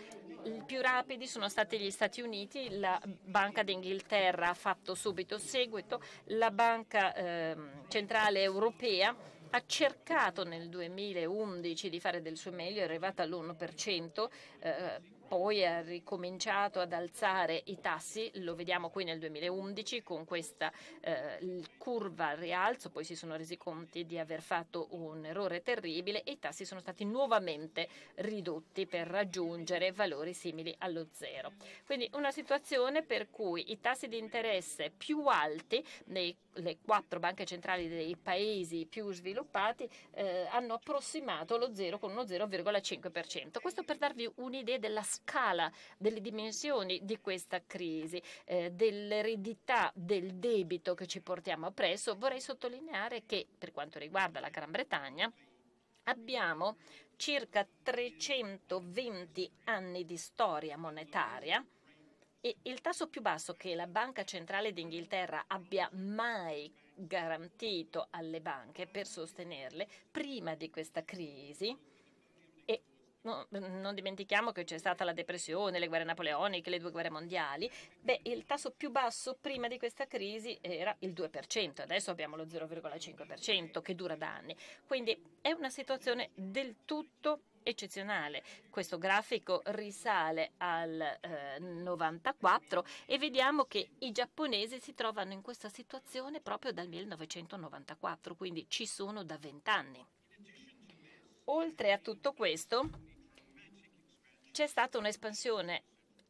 Speaker 1: I più rapidi sono stati gli Stati Uniti, la Banca d'Inghilterra ha fatto subito seguito, la Banca eh, Centrale Europea ha cercato nel 2011 di fare del suo meglio, è arrivata all'1%. Eh, poi ha ricominciato ad alzare i tassi, lo vediamo qui nel 2011 con questa eh, curva al rialzo, poi si sono resi conti di aver fatto un errore terribile e i tassi sono stati nuovamente ridotti per raggiungere valori simili allo zero. Quindi una situazione per cui i tassi di interesse più alti nelle quattro banche centrali dei paesi più sviluppati eh, hanno approssimato lo zero con uno 0,5%. Questo per darvi un'idea della storia scala, delle dimensioni di questa crisi, eh, dell'eredità del debito che ci portiamo appresso, vorrei sottolineare che per quanto riguarda la Gran Bretagna abbiamo circa 320 anni di storia monetaria e il tasso più basso che la Banca Centrale d'Inghilterra abbia mai garantito alle banche per sostenerle prima di questa crisi no, mm, non dimentichiamo che c'è stata la depressione, le guerre napoleoniche, le due guerre mondiali, beh, il tasso più basso prima di questa crisi era il 2%, adesso abbiamo lo 0,5% che dura da anni. Quindi è una situazione del tutto eccezionale. Questo grafico risale al eh, 94 e vediamo che i giapponesi si trovano in questa situazione proprio dal 1994, quindi ci sono da vent'anni. Oltre a tutto questo, c'è stata un'espansione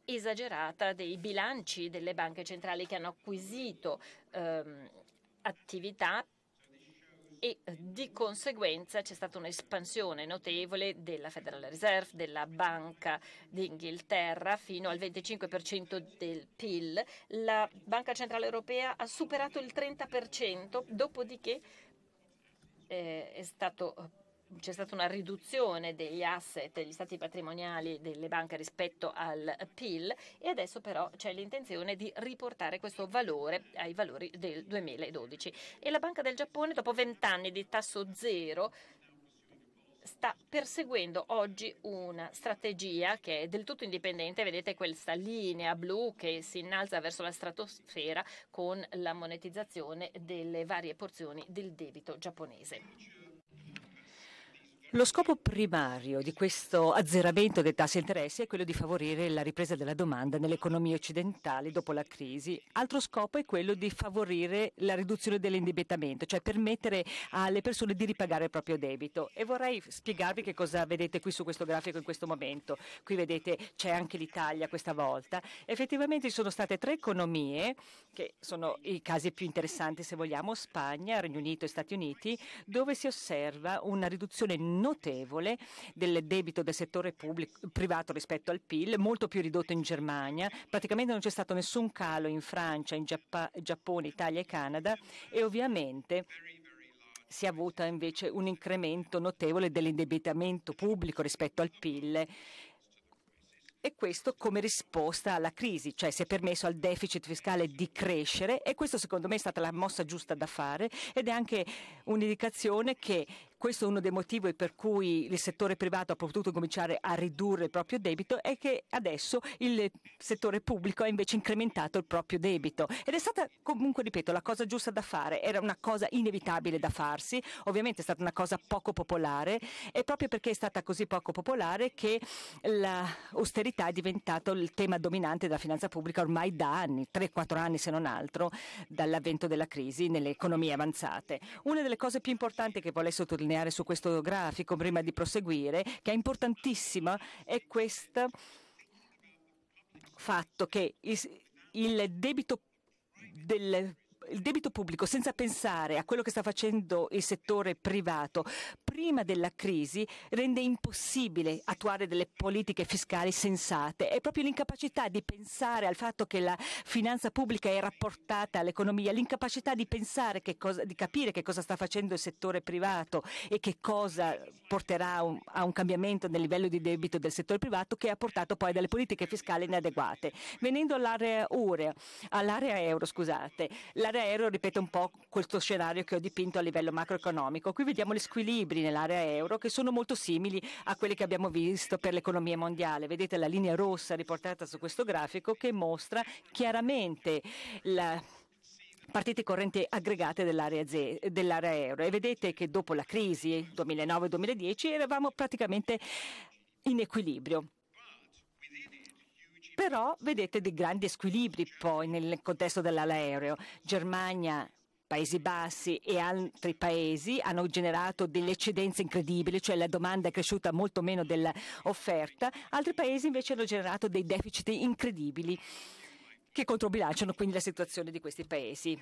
Speaker 1: esagerata dei bilanci delle banche centrali che hanno acquisito ehm, attività e eh, di conseguenza c'è stata un'espansione notevole della Federal Reserve, della Banca d'Inghilterra fino al 25% del PIL. La Banca Centrale Europea ha superato il 30%, dopodiché eh, è stato c'è stata una riduzione degli asset, degli stati patrimoniali delle banche rispetto al PIL e adesso però c'è l'intenzione di riportare questo valore ai valori del 2012. E la Banca del Giappone, dopo vent'anni di tasso zero, sta perseguendo oggi una strategia che è del tutto indipendente, vedete questa linea blu che si innalza verso la stratosfera con la monetizzazione delle varie porzioni del debito giapponese.
Speaker 2: Lo scopo primario di questo azzeramento dei tassi di interesse è quello di favorire la ripresa della domanda nell'economia occidentale dopo la crisi. Altro scopo è quello di favorire la riduzione dell'indebitamento, cioè permettere alle persone di ripagare il proprio debito. E vorrei spiegarvi che cosa vedete qui su questo grafico in questo momento. Qui vedete c'è anche l'Italia questa volta. Effettivamente ci sono state tre economie, che sono i casi più interessanti se vogliamo, Spagna, Regno Unito e Stati Uniti, dove si osserva una riduzione notevole del debito del settore pubblico, privato rispetto al PIL, molto più ridotto in Germania, praticamente non c'è stato nessun calo in Francia, in Giappa, Giappone, Italia e Canada e ovviamente si è avuto invece un incremento notevole dell'indebitamento pubblico rispetto al PIL e questo come risposta alla crisi, cioè si è permesso al deficit fiscale di crescere e questo secondo me è stata la mossa giusta da fare ed è anche un'indicazione che questo è uno dei motivi per cui il settore privato ha potuto cominciare a ridurre il proprio debito è che adesso il settore pubblico ha invece incrementato il proprio debito. Ed è stata comunque, ripeto, la cosa giusta da fare, era una cosa inevitabile da farsi, ovviamente è stata una cosa poco popolare e proprio perché è stata così poco popolare che l'austerità è diventato il tema dominante della finanza pubblica ormai da anni, 3-4 anni se non altro, dall'avvento della crisi nelle economie avanzate. Una delle cose più importanti che vorrei sottolineare sottolineare su questo grafico prima di proseguire, che è importantissima, è questo fatto che il debito del il debito pubblico senza pensare a quello che sta facendo il settore privato prima della crisi rende impossibile attuare delle politiche fiscali sensate. È proprio l'incapacità di pensare al fatto che la finanza pubblica è rapportata all'economia, l'incapacità di pensare cosa, di capire che cosa sta facendo il settore privato e che cosa porterà un, a un cambiamento nel livello di debito del settore privato che ha portato poi a delle politiche fiscali inadeguate. Venendo all'area, Ure, all'area euro, scusate, la L'area euro ripete un po' questo scenario che ho dipinto a livello macroeconomico. Qui vediamo gli squilibri nell'area euro che sono molto simili a quelli che abbiamo visto per l'economia mondiale. Vedete la linea rossa riportata su questo grafico che mostra chiaramente la partite correnti aggregate dell'area, ze- dell'area euro e vedete che dopo la crisi 2009-2010 eravamo praticamente in equilibrio. Però vedete dei grandi squilibri poi nel contesto dell'aereo. Germania, Paesi Bassi e altri paesi hanno generato delle eccedenze incredibili, cioè la domanda è cresciuta molto meno dell'offerta, altri paesi invece hanno generato dei deficit incredibili che controbilanciano quindi la situazione di questi paesi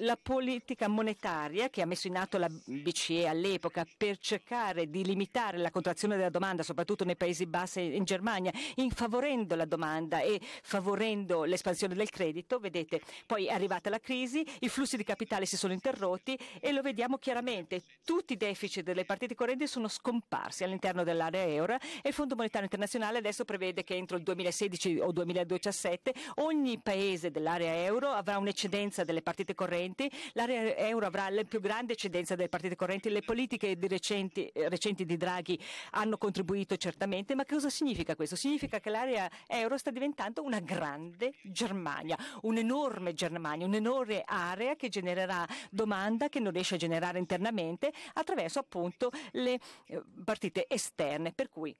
Speaker 2: la politica monetaria che ha messo in atto la BCE all'epoca per cercare di limitare la contrazione della domanda, soprattutto nei Paesi Bassi e in Germania, in favorendo la domanda e favorendo l'espansione del credito, vedete, poi è arrivata la crisi, i flussi di capitale si sono interrotti e lo vediamo chiaramente, tutti i deficit delle partite correnti sono scomparsi all'interno dell'area euro e il Fondo Monetario Internazionale adesso prevede che entro il 2016 o 2017 ogni paese dell'area euro avrà un'eccedenza delle partite correnti corrente, l'area euro avrà la più grande eccedenza delle partite correnti. Le politiche di recenti, eh, recenti di Draghi hanno contribuito certamente, ma cosa significa questo? Significa che l'area euro sta diventando una grande Germania, un'enorme Germania, un'enorme area che genererà domanda che non riesce a generare internamente attraverso appunto le eh, partite esterne. Per cui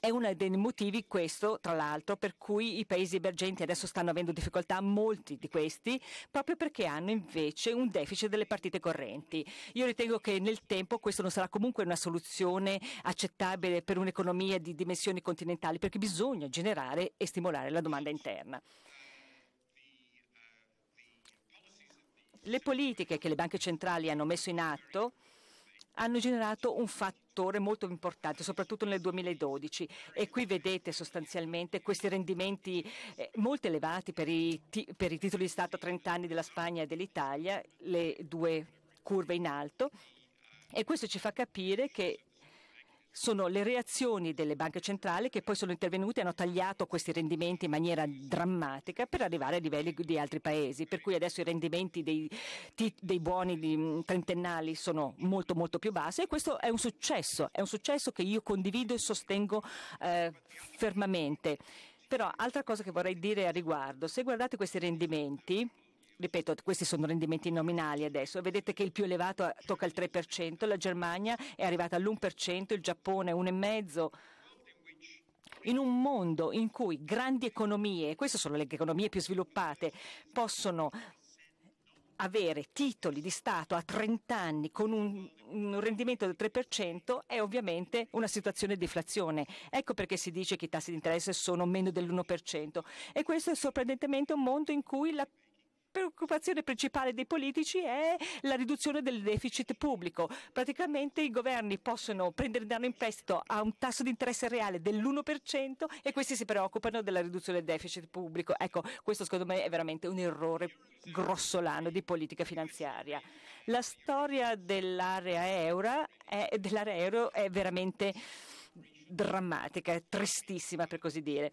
Speaker 2: è uno dei motivi, questo tra l'altro, per cui i paesi emergenti adesso stanno avendo difficoltà, molti di questi, proprio perché hanno invece un deficit delle partite correnti. Io ritengo che nel tempo questo non sarà comunque una soluzione accettabile per un'economia di dimensioni continentali, perché bisogna generare e stimolare la domanda interna. Le politiche che le banche centrali hanno messo in atto hanno generato un fattore molto importante, soprattutto nel 2012 e qui vedete sostanzialmente questi rendimenti eh, molto elevati per i, per i titoli di Stato a 30 anni della Spagna e dell'Italia, le due curve in alto e questo ci fa capire che sono le reazioni delle banche centrali che poi sono intervenute e hanno tagliato questi rendimenti in maniera drammatica per arrivare ai livelli di altri paesi, per cui adesso i rendimenti dei, dei buoni mm, trentennali sono molto molto più bassi e questo è un successo, è un successo che io condivido e sostengo eh, fermamente. Però altra cosa che vorrei dire a riguardo, se guardate questi rendimenti ripeto, questi sono rendimenti nominali adesso, vedete che il più elevato tocca il 3%, la Germania è arrivata all'1%, il Giappone 1,5% in un mondo in cui grandi economie, queste sono le economie più sviluppate, possono avere titoli di Stato a 30 anni con un, un, rendimento del 3% è ovviamente una situazione di deflazione. Ecco perché si dice che i tassi di interesse sono meno dell'1% e questo è sorprendentemente un mondo in cui la preoccupazione principale dei politici è la riduzione del deficit pubblico. Praticamente i governi possono prendere danno in prestito a un tasso di interesse reale dell'1% e questi si preoccupano della riduzione del deficit pubblico. Ecco, questo secondo me è veramente un errore grossolano di politica finanziaria. La storia dell'area euro è, dell'area euro è veramente drammatica, tristissima per così dire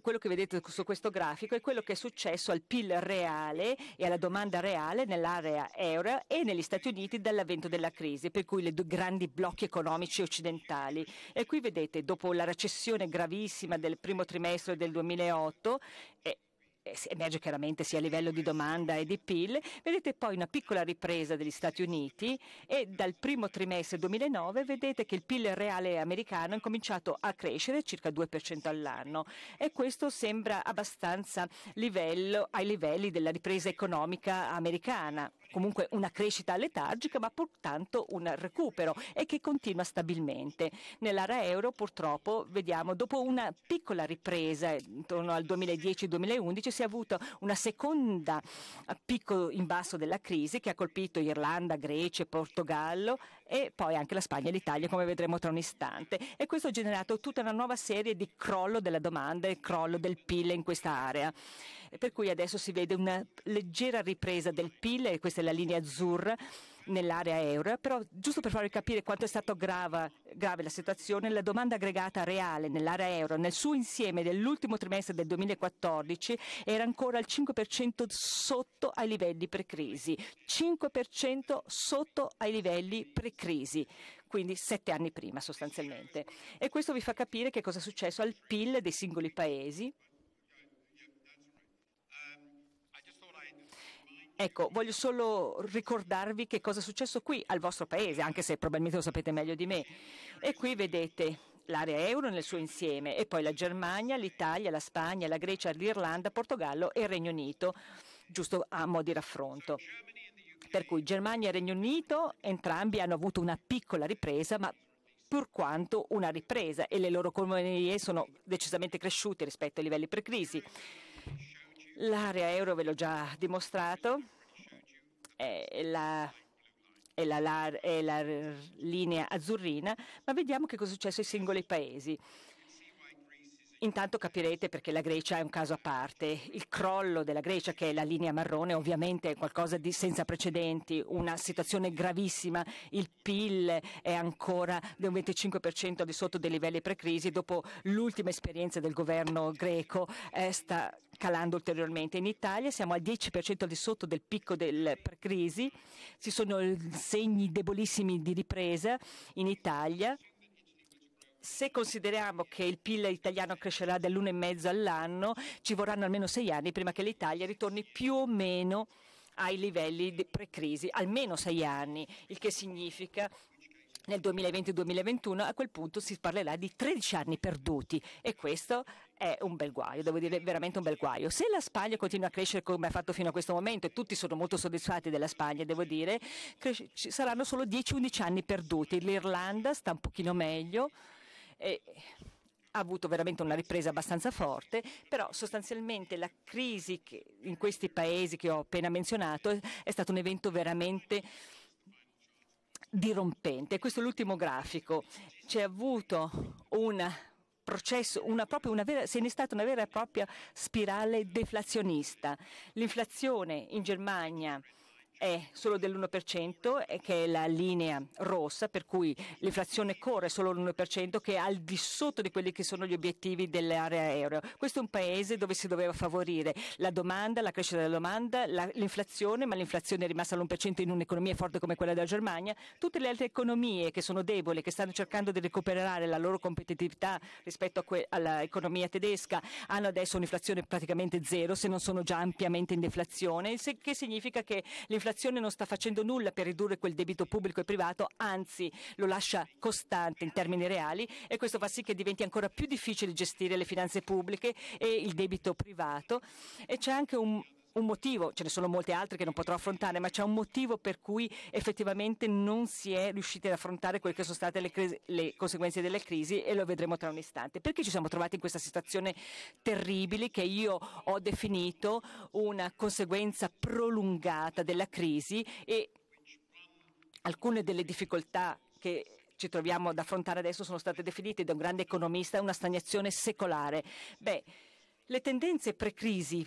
Speaker 2: quello che vedete su questo grafico è quello che è successo al PIL reale e alla domanda reale nell'area euro e negli Stati Uniti dall'avvento della crisi, per cui i grandi blocchi economici occidentali. E qui vedete, dopo la recessione gravissima del primo trimestre del 2008, eh, emerge chiaramente sia a livello di domanda e di PIL, vedete poi una piccola ripresa degli Stati Uniti e dal primo trimestre 2009 vedete che il PIL reale americano è cominciato a crescere circa 2% all'anno e questo sembra abbastanza livello, ai livelli della ripresa economica americana comunque una crescita letargica ma pertanto un recupero e che continua stabilmente. Nell'area euro purtroppo vediamo dopo una piccola ripresa intorno al 2010-2011 si è avuto una seconda picco in basso della crisi che ha colpito Irlanda, Grecia, e Portogallo e poi anche la Spagna e l'Italia come vedremo tra un istante e questo ha generato tutta una nuova serie di crollo della domanda e crollo del PIL in questa area per cui adesso si vede una leggera ripresa del PIL e questa è la linea azzurra nell'area euro, però giusto per farvi capire quanto è stata grave, grave, la situazione, la domanda aggregata reale nell'area euro nel suo insieme dell'ultimo trimestre del 2014 era ancora al 5% sotto ai livelli pre-crisi, 5% sotto ai livelli pre-crisi, quindi sette anni prima sostanzialmente. E questo vi fa capire che cosa è successo al PIL dei singoli paesi. Ecco, voglio solo ricordarvi che cosa è successo qui al vostro paese, anche se probabilmente lo sapete meglio di me. E qui vedete l'area euro nel suo insieme e poi la Germania, l'Italia, la Spagna, la Grecia, l'Irlanda, Portogallo e il Regno Unito, giusto a mo' di raffronto. Per cui Germania e Regno Unito entrambi hanno avuto una piccola ripresa, ma pur quanto una ripresa e le loro economie sono decisamente cresciute rispetto ai livelli pre-crisi. L'area euro ve l'ho già dimostrato, è la, è, la, è la linea azzurrina, ma vediamo che cosa è successo ai singoli paesi. Intanto capirete perché la Grecia è un caso a parte. Il crollo della Grecia, che è la linea marrone, ovviamente è qualcosa di senza precedenti, una situazione gravissima. Il PIL è ancora del 25% di sotto dei livelli pre-crisi. Dopo l'ultima esperienza del governo greco eh, sta calando ulteriormente. In Italia siamo al 10% di sotto del picco del pre-crisi. Ci sono segni debolissimi di ripresa in Italia se consideriamo che il PIL italiano crescerà dall'1,5 all'anno, ci vorranno almeno sei anni prima che l'Italia ritorni più o meno ai livelli pre-crisi, almeno sei anni, il che significa nel 2020-2021 a quel punto si parlerà di 13 anni perduti e questo è un bel guaio, devo dire veramente un bel guaio. Se la Spagna continua a crescere come ha fatto fino a questo momento e tutti sono molto soddisfatti della Spagna, devo dire, ci saranno solo 10-11 anni perduti. L'Irlanda sta un pochino meglio e ha avuto veramente una ripresa abbastanza forte, però sostanzialmente la crisi in questi paesi che ho appena menzionato è stato un evento veramente dirompente. Questo è l'ultimo grafico. C'è avuto un processo, una propria, una vera, se ne è stata una vera e propria spirale deflazionista. L'inflazione in Germania è solo dell'1% eh, che è la linea rossa, per cui l'inflazione corre solo l'1% che è al di sotto di quelli che sono gli obiettivi dell'area euro. Questo è un paese dove si doveva favorire la domanda, la crescita della domanda, la, l'inflazione, ma l'inflazione è rimasta all'1% in un'economia forte come quella della Germania. Tutte le altre economie che sono deboli, che stanno cercando di recuperare la loro competitività rispetto que- all'economia tedesca, hanno adesso un'inflazione praticamente zero, se non sono già ampiamente in deflazione, che significa che l'inflazione l'amministrazione non sta facendo nulla per ridurre quel debito pubblico e privato, anzi lo lascia costante in termini reali e questo fa sì che diventi ancora più difficile gestire le finanze pubbliche e il debito privato e c'è anche un un motivo, ce ne sono molti altri che non potrò affrontare, ma c'è un motivo per cui effettivamente non si è riusciti ad affrontare quelle che sono state le, crisi, le conseguenze delle crisi e lo vedremo tra un istante. Perché ci siamo trovati in questa situazione terribile che io ho definito una conseguenza prolungata della crisi e alcune delle difficoltà che ci troviamo ad affrontare adesso sono state definite da un grande economista una stagnazione secolare. Beh, le tendenze pre-crisi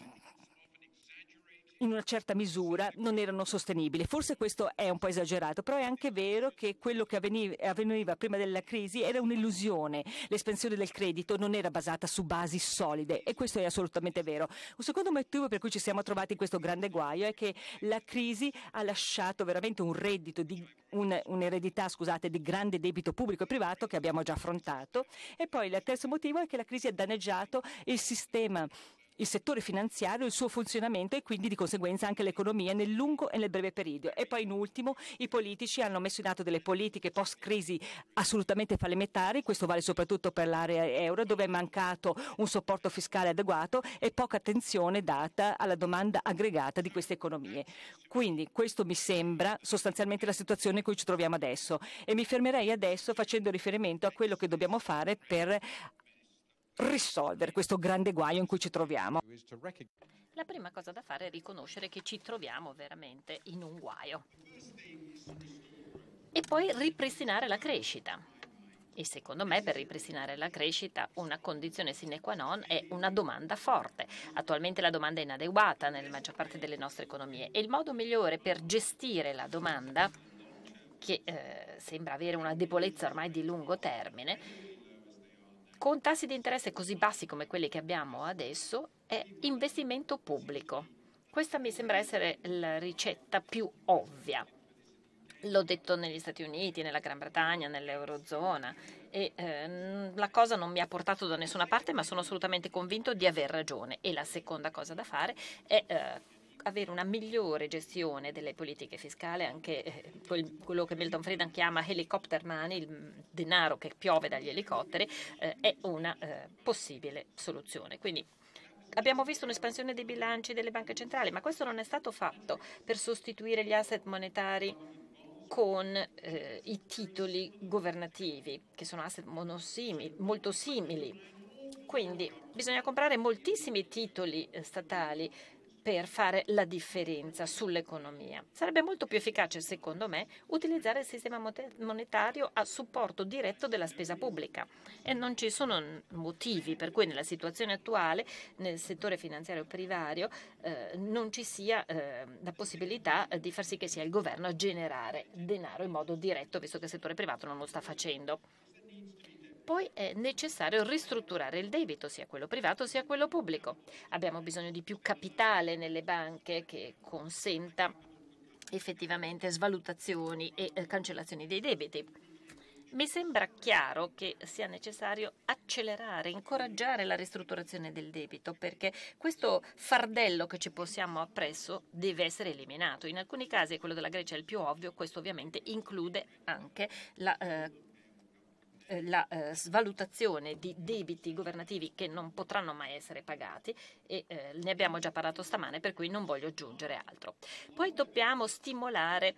Speaker 2: in una certa misura non erano sostenibili. Forse questo è un po' esagerato, però è anche vero che quello che avveniva prima della crisi era un'illusione. L'espansione del credito non era basata su basi solide e questo è assolutamente vero. Un secondo motivo per cui ci siamo trovati in questo grande guaio è che la crisi ha lasciato veramente un reddito di, un, un'eredità scusate, di grande debito pubblico e privato che abbiamo già affrontato e poi il terzo motivo è che la crisi ha danneggiato il sistema il settore finanziario, il suo funzionamento e quindi di conseguenza anche l'economia nel lungo e nel breve periodo. E poi in ultimo i politici hanno messo in atto delle politiche post-crisi assolutamente fallimentari, questo vale soprattutto per l'area euro dove è mancato un supporto fiscale adeguato e poca attenzione data alla domanda aggregata di queste economie. Quindi questo mi sembra sostanzialmente la situazione in cui ci troviamo adesso e mi fermerei adesso facendo riferimento a quello che dobbiamo fare per risolvere questo grande guaio in cui ci troviamo.
Speaker 1: La prima cosa da fare è riconoscere che ci troviamo veramente in un guaio e poi ripristinare la crescita. E secondo me per ripristinare la crescita una condizione sine qua non è una domanda forte. Attualmente la domanda è inadeguata nella maggior parte delle nostre economie e il modo migliore per gestire la domanda, che eh, sembra avere una debolezza ormai di lungo termine, con tassi di interesse così bassi come quelli che abbiamo adesso è investimento pubblico. Questa mi sembra essere la ricetta più ovvia. L'ho detto negli Stati Uniti, nella Gran Bretagna, nell'Eurozona e eh, la cosa non mi ha portato da nessuna parte, ma sono assolutamente convinto di aver ragione. E la seconda cosa da fare è eh, avere una migliore gestione delle politiche fiscali, anche eh, quello che Milton Friedman chiama helicopter money, il denaro che piove dagli elicotteri, eh, è una eh, possibile soluzione. Quindi, abbiamo visto un'espansione dei bilanci delle banche centrali, ma questo non è stato fatto per sostituire gli asset monetari con eh, i titoli governativi, che sono asset molto simili. Quindi bisogna comprare moltissimi titoli eh, statali per fare la differenza sull'economia. Sarebbe molto più efficace, secondo me, utilizzare il sistema monetario a supporto diretto della spesa pubblica e non ci sono motivi per cui nella situazione attuale nel settore finanziario privario eh, non ci sia eh, la possibilità di far sì che sia il governo a generare denaro in modo diretto, visto che il settore privato non lo sta facendo. Poi è necessario ristrutturare il debito, sia quello privato sia quello pubblico. Abbiamo bisogno di più capitale nelle banche che consenta effettivamente svalutazioni e eh, cancellazioni dei debiti. Mi sembra chiaro che sia necessario accelerare, incoraggiare la ristrutturazione del debito perché questo fardello che ci possiamo appresso deve essere eliminato. In alcuni casi, quello della Grecia è il più ovvio, questo ovviamente include anche la eh, eh, la eh, svalutazione di debiti governativi che non potranno mai essere pagati e eh, ne abbiamo già parlato stamane per cui non voglio aggiungere altro. Poi dobbiamo stimolare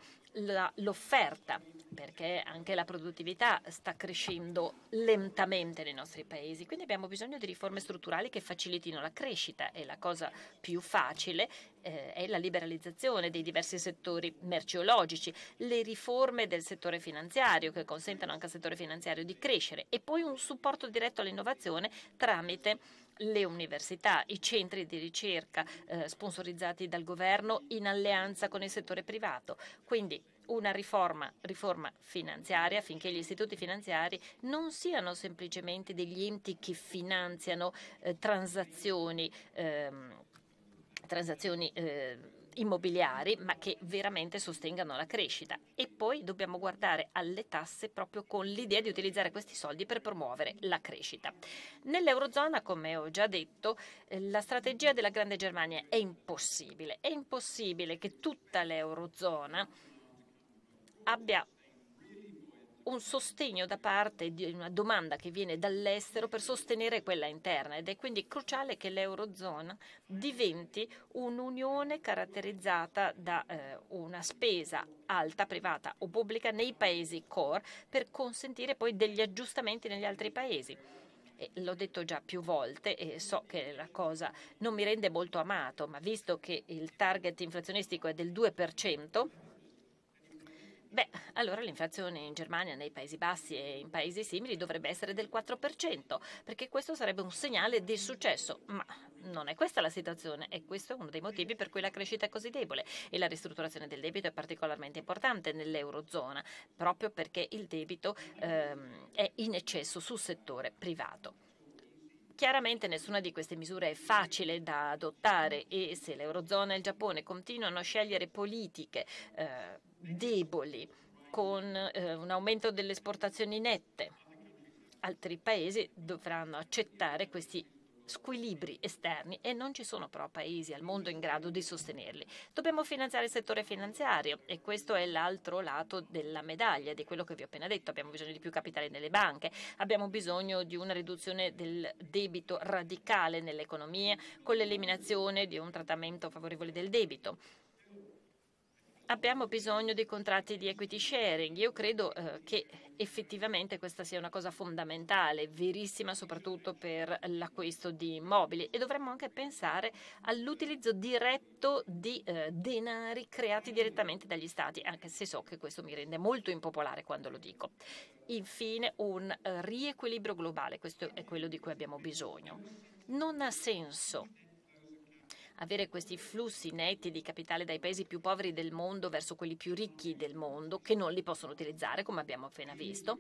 Speaker 1: l'offerta, perché anche la produttività sta crescendo lentamente nei nostri paesi, quindi abbiamo bisogno di riforme strutturali che facilitino la crescita e la cosa più facile eh, è la liberalizzazione dei diversi settori merceologici, le riforme del settore finanziario che consentano anche al settore finanziario di crescere e poi un supporto diretto all'innovazione tramite le università, i centri di ricerca eh, sponsorizzati dal governo in alleanza con il settore privato. Quindi una riforma, riforma, finanziaria affinché gli istituti finanziari non siano semplicemente degli enti che finanziano eh, transazioni, ehm, eh, transazioni immobiliari, ma che veramente sostengano la crescita. E poi dobbiamo guardare alle tasse proprio con l'idea di utilizzare questi soldi per promuovere la crescita. Nell'Eurozona, come ho già detto, eh, la strategia della Grande Germania è impossibile. È impossibile che tutta l'Eurozona abbia un sostegno da parte di una domanda che viene dall'estero per sostenere quella interna ed è quindi cruciale che l'Eurozona diventi un'unione caratterizzata da eh, una spesa alta, privata o pubblica nei paesi core per consentire poi degli aggiustamenti negli altri paesi. E l'ho detto già più volte e so che la cosa non mi rende molto amato, ma visto che il target inflazionistico è del 2%, Beh, allora l'inflazione in Germania, nei Paesi Bassi e in paesi simili dovrebbe essere del 4%, perché questo sarebbe un segnale di successo, ma non è questa la situazione e questo è uno dei motivi per cui la crescita è così debole e la ristrutturazione del debito è particolarmente importante nell'Eurozona, proprio perché il debito ehm, è in eccesso sul settore privato. Chiaramente nessuna di queste misure è facile da adottare e se l'Eurozona e il Giappone continuano a scegliere politiche eh, deboli, con eh, un aumento delle esportazioni nette. Altri paesi dovranno accettare questi squilibri esterni e non ci sono però paesi al mondo in grado di sostenerli. Dobbiamo finanziare il settore finanziario e questo è l'altro lato della medaglia di quello che vi ho appena detto. Abbiamo bisogno di più capitale nelle banche, abbiamo bisogno di una riduzione del debito radicale nell'economia con l'eliminazione di un trattamento favorevole del debito abbiamo bisogno di contratti di equity sharing. Io credo eh, che effettivamente questa sia una cosa fondamentale, verissima soprattutto per l'acquisto di immobili e dovremmo anche pensare all'utilizzo diretto di eh, denari creati direttamente dagli stati, anche se so che questo mi rende molto impopolare quando lo dico. Infine un eh, riequilibrio globale, questo è quello di cui abbiamo bisogno. Non ha senso avere questi flussi netti di capitale dai paesi più poveri del mondo verso quelli più ricchi del mondo, che non li possono utilizzare, come abbiamo appena visto,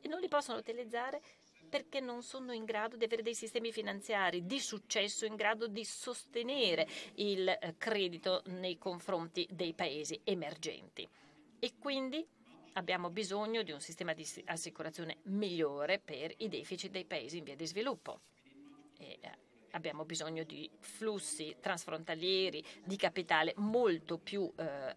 Speaker 1: e non li possono utilizzare perché non sono in grado di avere dei sistemi finanziari di successo in grado di sostenere il eh, credito nei confronti dei paesi emergenti. E quindi abbiamo bisogno di un sistema di assicurazione migliore per i deficit dei paesi in via di sviluppo. E eh, abbiamo bisogno di flussi transfrontalieri di capitale molto più eh,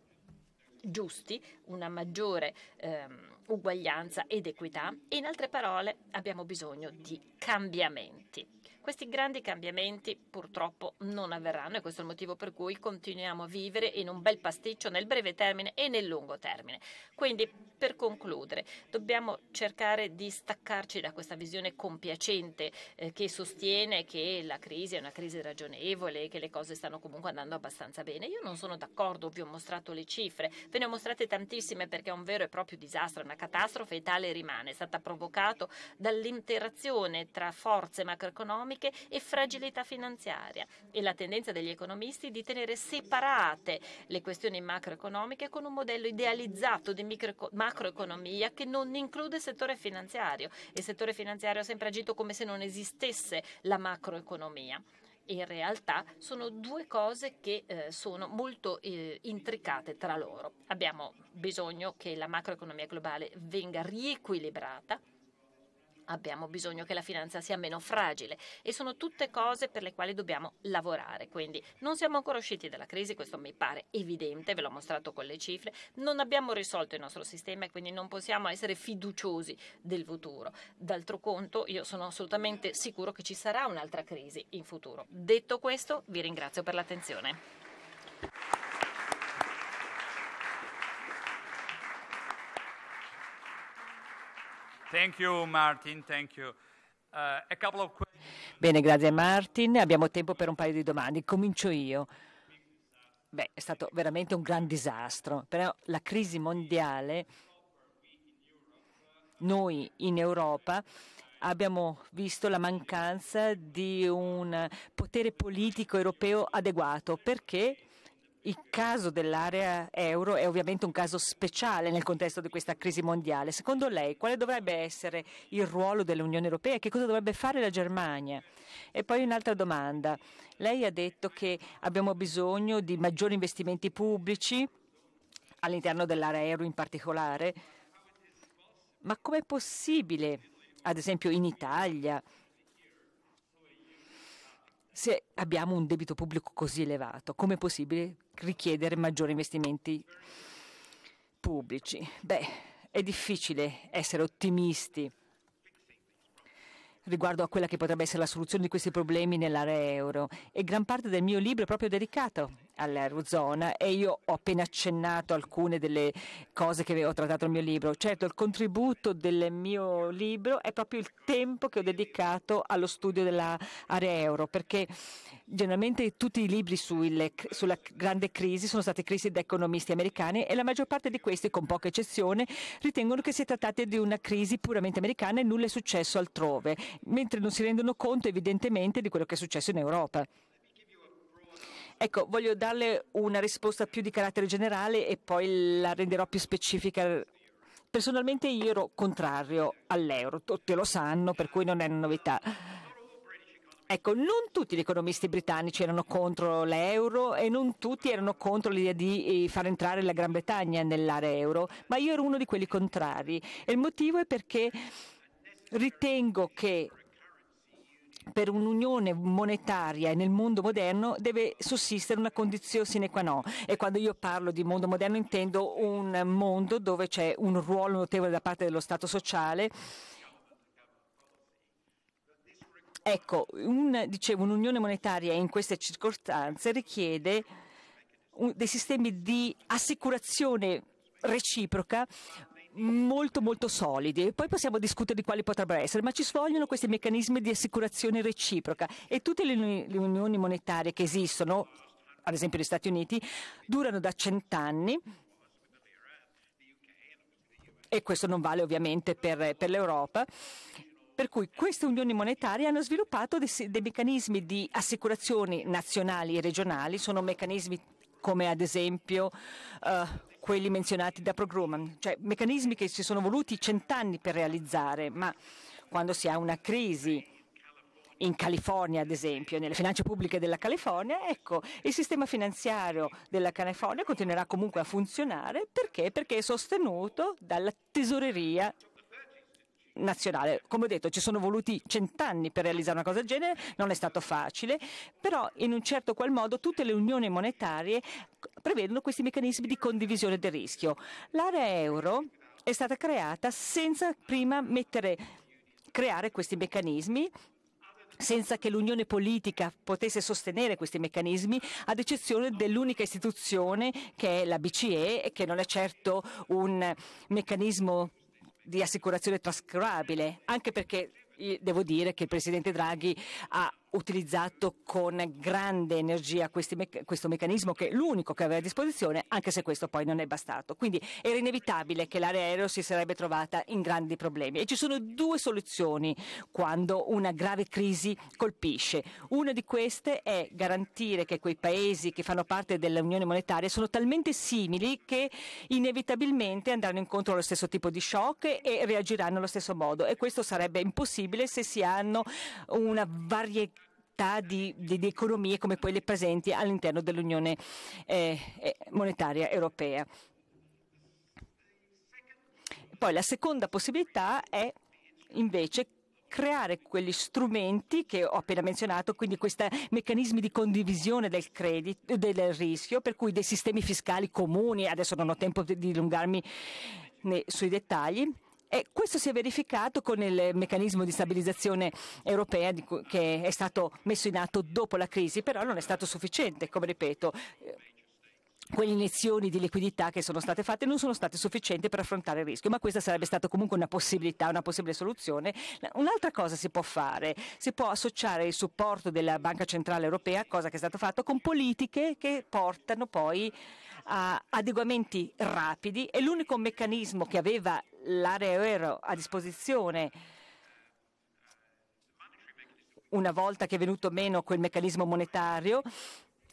Speaker 1: giusti, una maggiore eh, uguaglianza ed equità e in altre parole abbiamo bisogno di cambiamenti. Questi grandi cambiamenti purtroppo non avverranno e questo è il motivo per cui continuiamo a vivere in un bel pasticcio nel breve termine e nel lungo termine. Quindi, per concludere, dobbiamo cercare di staccarci da questa visione compiacente eh, che sostiene che la crisi è una crisi ragionevole, e che le cose stanno comunque andando abbastanza bene. Io non sono d'accordo, vi ho mostrato le cifre, ve ne ho mostrate tantissime perché è un vero e proprio disastro, è una catastrofe e tale rimane. È stata provocata dall'interazione tra forze macroeconomiche economiche e fragilità finanziaria e la tendenza degli economisti di tenere separate le questioni macroeconomiche con un modello idealizzato di micro, macroeconomia che non include il settore finanziario. Il settore finanziario ha sempre agito come se non esistesse la macroeconomia in realtà sono due cose che eh, sono molto eh, intricate tra loro. Abbiamo bisogno che la macroeconomia globale venga riequilibrata abbiamo bisogno che la finanza sia meno fragile e sono tutte cose per le quali dobbiamo lavorare. Quindi non siamo ancora usciti dalla crisi, questo mi pare evidente, ve l'ho mostrato con le cifre, non abbiamo risolto il nostro sistema e quindi non possiamo essere fiduciosi del futuro. D'altro conto io sono assolutamente sicuro che ci sarà un'altra crisi in futuro. Detto questo vi ringrazio per l'attenzione.
Speaker 2: Thank you, Martin. Thank you. Uh, a couple of questions. Bene, grazie Martin. Abbiamo tempo per un paio di domande. Comincio io. Beh, è stato veramente un gran disastro, però la crisi mondiale, noi in Europa abbiamo visto la mancanza di un potere politico europeo adeguato perché il caso dell'area euro è ovviamente un caso speciale nel contesto di questa crisi mondiale. Secondo lei quale dovrebbe essere il ruolo dell'Unione Europea e che cosa dovrebbe fare la Germania? E poi un'altra domanda. Lei ha detto che abbiamo bisogno di maggiori investimenti pubblici all'interno dell'area euro in particolare, ma com'è possibile, ad esempio in Italia, se abbiamo un debito pubblico così elevato, com'è possibile richiedere maggiori investimenti pubblici. Beh, è difficile essere ottimisti riguardo a quella che potrebbe essere la soluzione di questi problemi nell'area euro e gran parte del mio libro è proprio dedicato all'Eurozona e io ho appena accennato alcune delle cose che ho trattato nel mio libro. Certo, il contributo del mio libro è proprio il tempo che ho dedicato allo studio dell'area euro, perché generalmente tutti i libri sulle, sulla grande crisi sono stati crisi da economisti americani e la maggior parte di questi, con poca eccezione, ritengono che si è trattata di una crisi puramente americana e nulla è successo altrove, mentre non si rendono conto evidentemente di quello che è successo in Europa. Ecco, voglio darle una risposta più di carattere generale e poi la renderò più specifica. Personalmente io ero contrario all'euro, tutti lo sanno, per cui non è una novità. Ecco, non tutti gli economisti britannici erano contro l'euro e non tutti erano contro l'idea di eh, far entrare la Gran Bretagna nell'area euro, ma io ero uno di quelli contrari. E il motivo è perché ritengo che per un'unione monetaria nel mondo moderno deve sussistere una condizione sine qua non. E quando io parlo di mondo moderno intendo un mondo dove c'è un ruolo notevole da parte dello Stato sociale. Ecco, un, dicevo, un'unione monetaria in queste circostanze richiede un, dei sistemi di assicurazione reciproca, molto molto solidi. Poi possiamo discutere di quali potrebbero essere, ma ci svolgono questi meccanismi di assicurazione reciproca e tutte le, le unioni monetarie che esistono, ad esempio gli Stati Uniti, durano da cent'anni e questo non vale ovviamente per, per l'Europa. Per cui queste unioni monetarie hanno sviluppato dei, dei meccanismi di assicurazioni nazionali e regionali, sono meccanismi come ad esempio uh, quelli menzionati da Progrumman, cioè meccanismi che si sono voluti cent'anni per realizzare, ma quando si ha una crisi in California, ad esempio, nelle finanze pubbliche della California, ecco, il sistema finanziario della California continuerà comunque a funzionare perché? Perché è sostenuto dalla tesoreria nazionale. Come ho detto, ci sono voluti cent'anni per realizzare una cosa del genere, non è stato facile, però in un certo qual modo tutte le unioni monetarie prevedono questi meccanismi di condivisione del rischio. L'area euro è stata creata senza prima mettere, creare questi meccanismi senza che l'unione politica potesse sostenere questi meccanismi, ad eccezione dell'unica istituzione che è la BCE che non è certo un meccanismo di assicurazione trascurabile, anche perché devo dire che il presidente Draghi ha utilizzato con grande energia me- questo meccanismo che è l'unico che aveva a disposizione, anche se questo poi non è bastato. Quindi era inevitabile che l'area aereo si sarebbe trovata in grandi problemi e ci sono due soluzioni quando una grave crisi colpisce. Una di queste è garantire che quei paesi che fanno parte dell'Unione monetaria sono talmente simili che inevitabilmente andranno incontro allo stesso tipo di shock e reagiranno allo stesso modo e questo sarebbe impossibile se si hanno una varietà realtà di, di, di economie come quelle presenti all'interno dell'Unione eh, eh, monetaria europea. Poi la seconda possibilità è invece creare quegli strumenti che ho appena menzionato, quindi questi meccanismi di condivisione del, credito, del rischio, per cui dei sistemi fiscali comuni, adesso non ho tempo di dilungarmi sui dettagli, e questo si è verificato con il meccanismo di stabilizzazione europea che è stato messo in atto dopo la crisi, però non è stato sufficiente, come ripeto quelle iniezioni di liquidità che sono state fatte non sono state sufficienti per affrontare il rischio, ma questa sarebbe stata comunque una possibilità, una possibile soluzione. Un'altra cosa si può fare, si può associare il supporto della Banca Centrale Europea, cosa che è stata fatta, con politiche che portano poi a adeguamenti rapidi e l'unico meccanismo che aveva l'area euro a disposizione una volta che è venuto meno quel meccanismo monetario,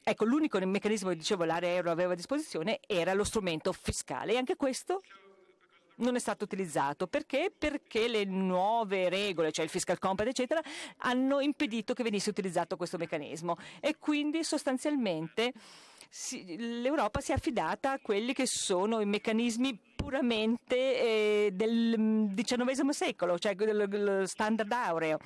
Speaker 2: ecco, l'unico meccanismo che dicevo l'area euro aveva a disposizione era lo strumento fiscale e anche questo non è stato utilizzato perché? Perché le nuove regole, cioè il fiscal compact, eccetera, hanno impedito che venisse utilizzato questo meccanismo e quindi sostanzialmente l'Europa si è affidata a quelli che sono i meccanismi puramente eh, del XIX mm, secolo, cioè lo standard aureo.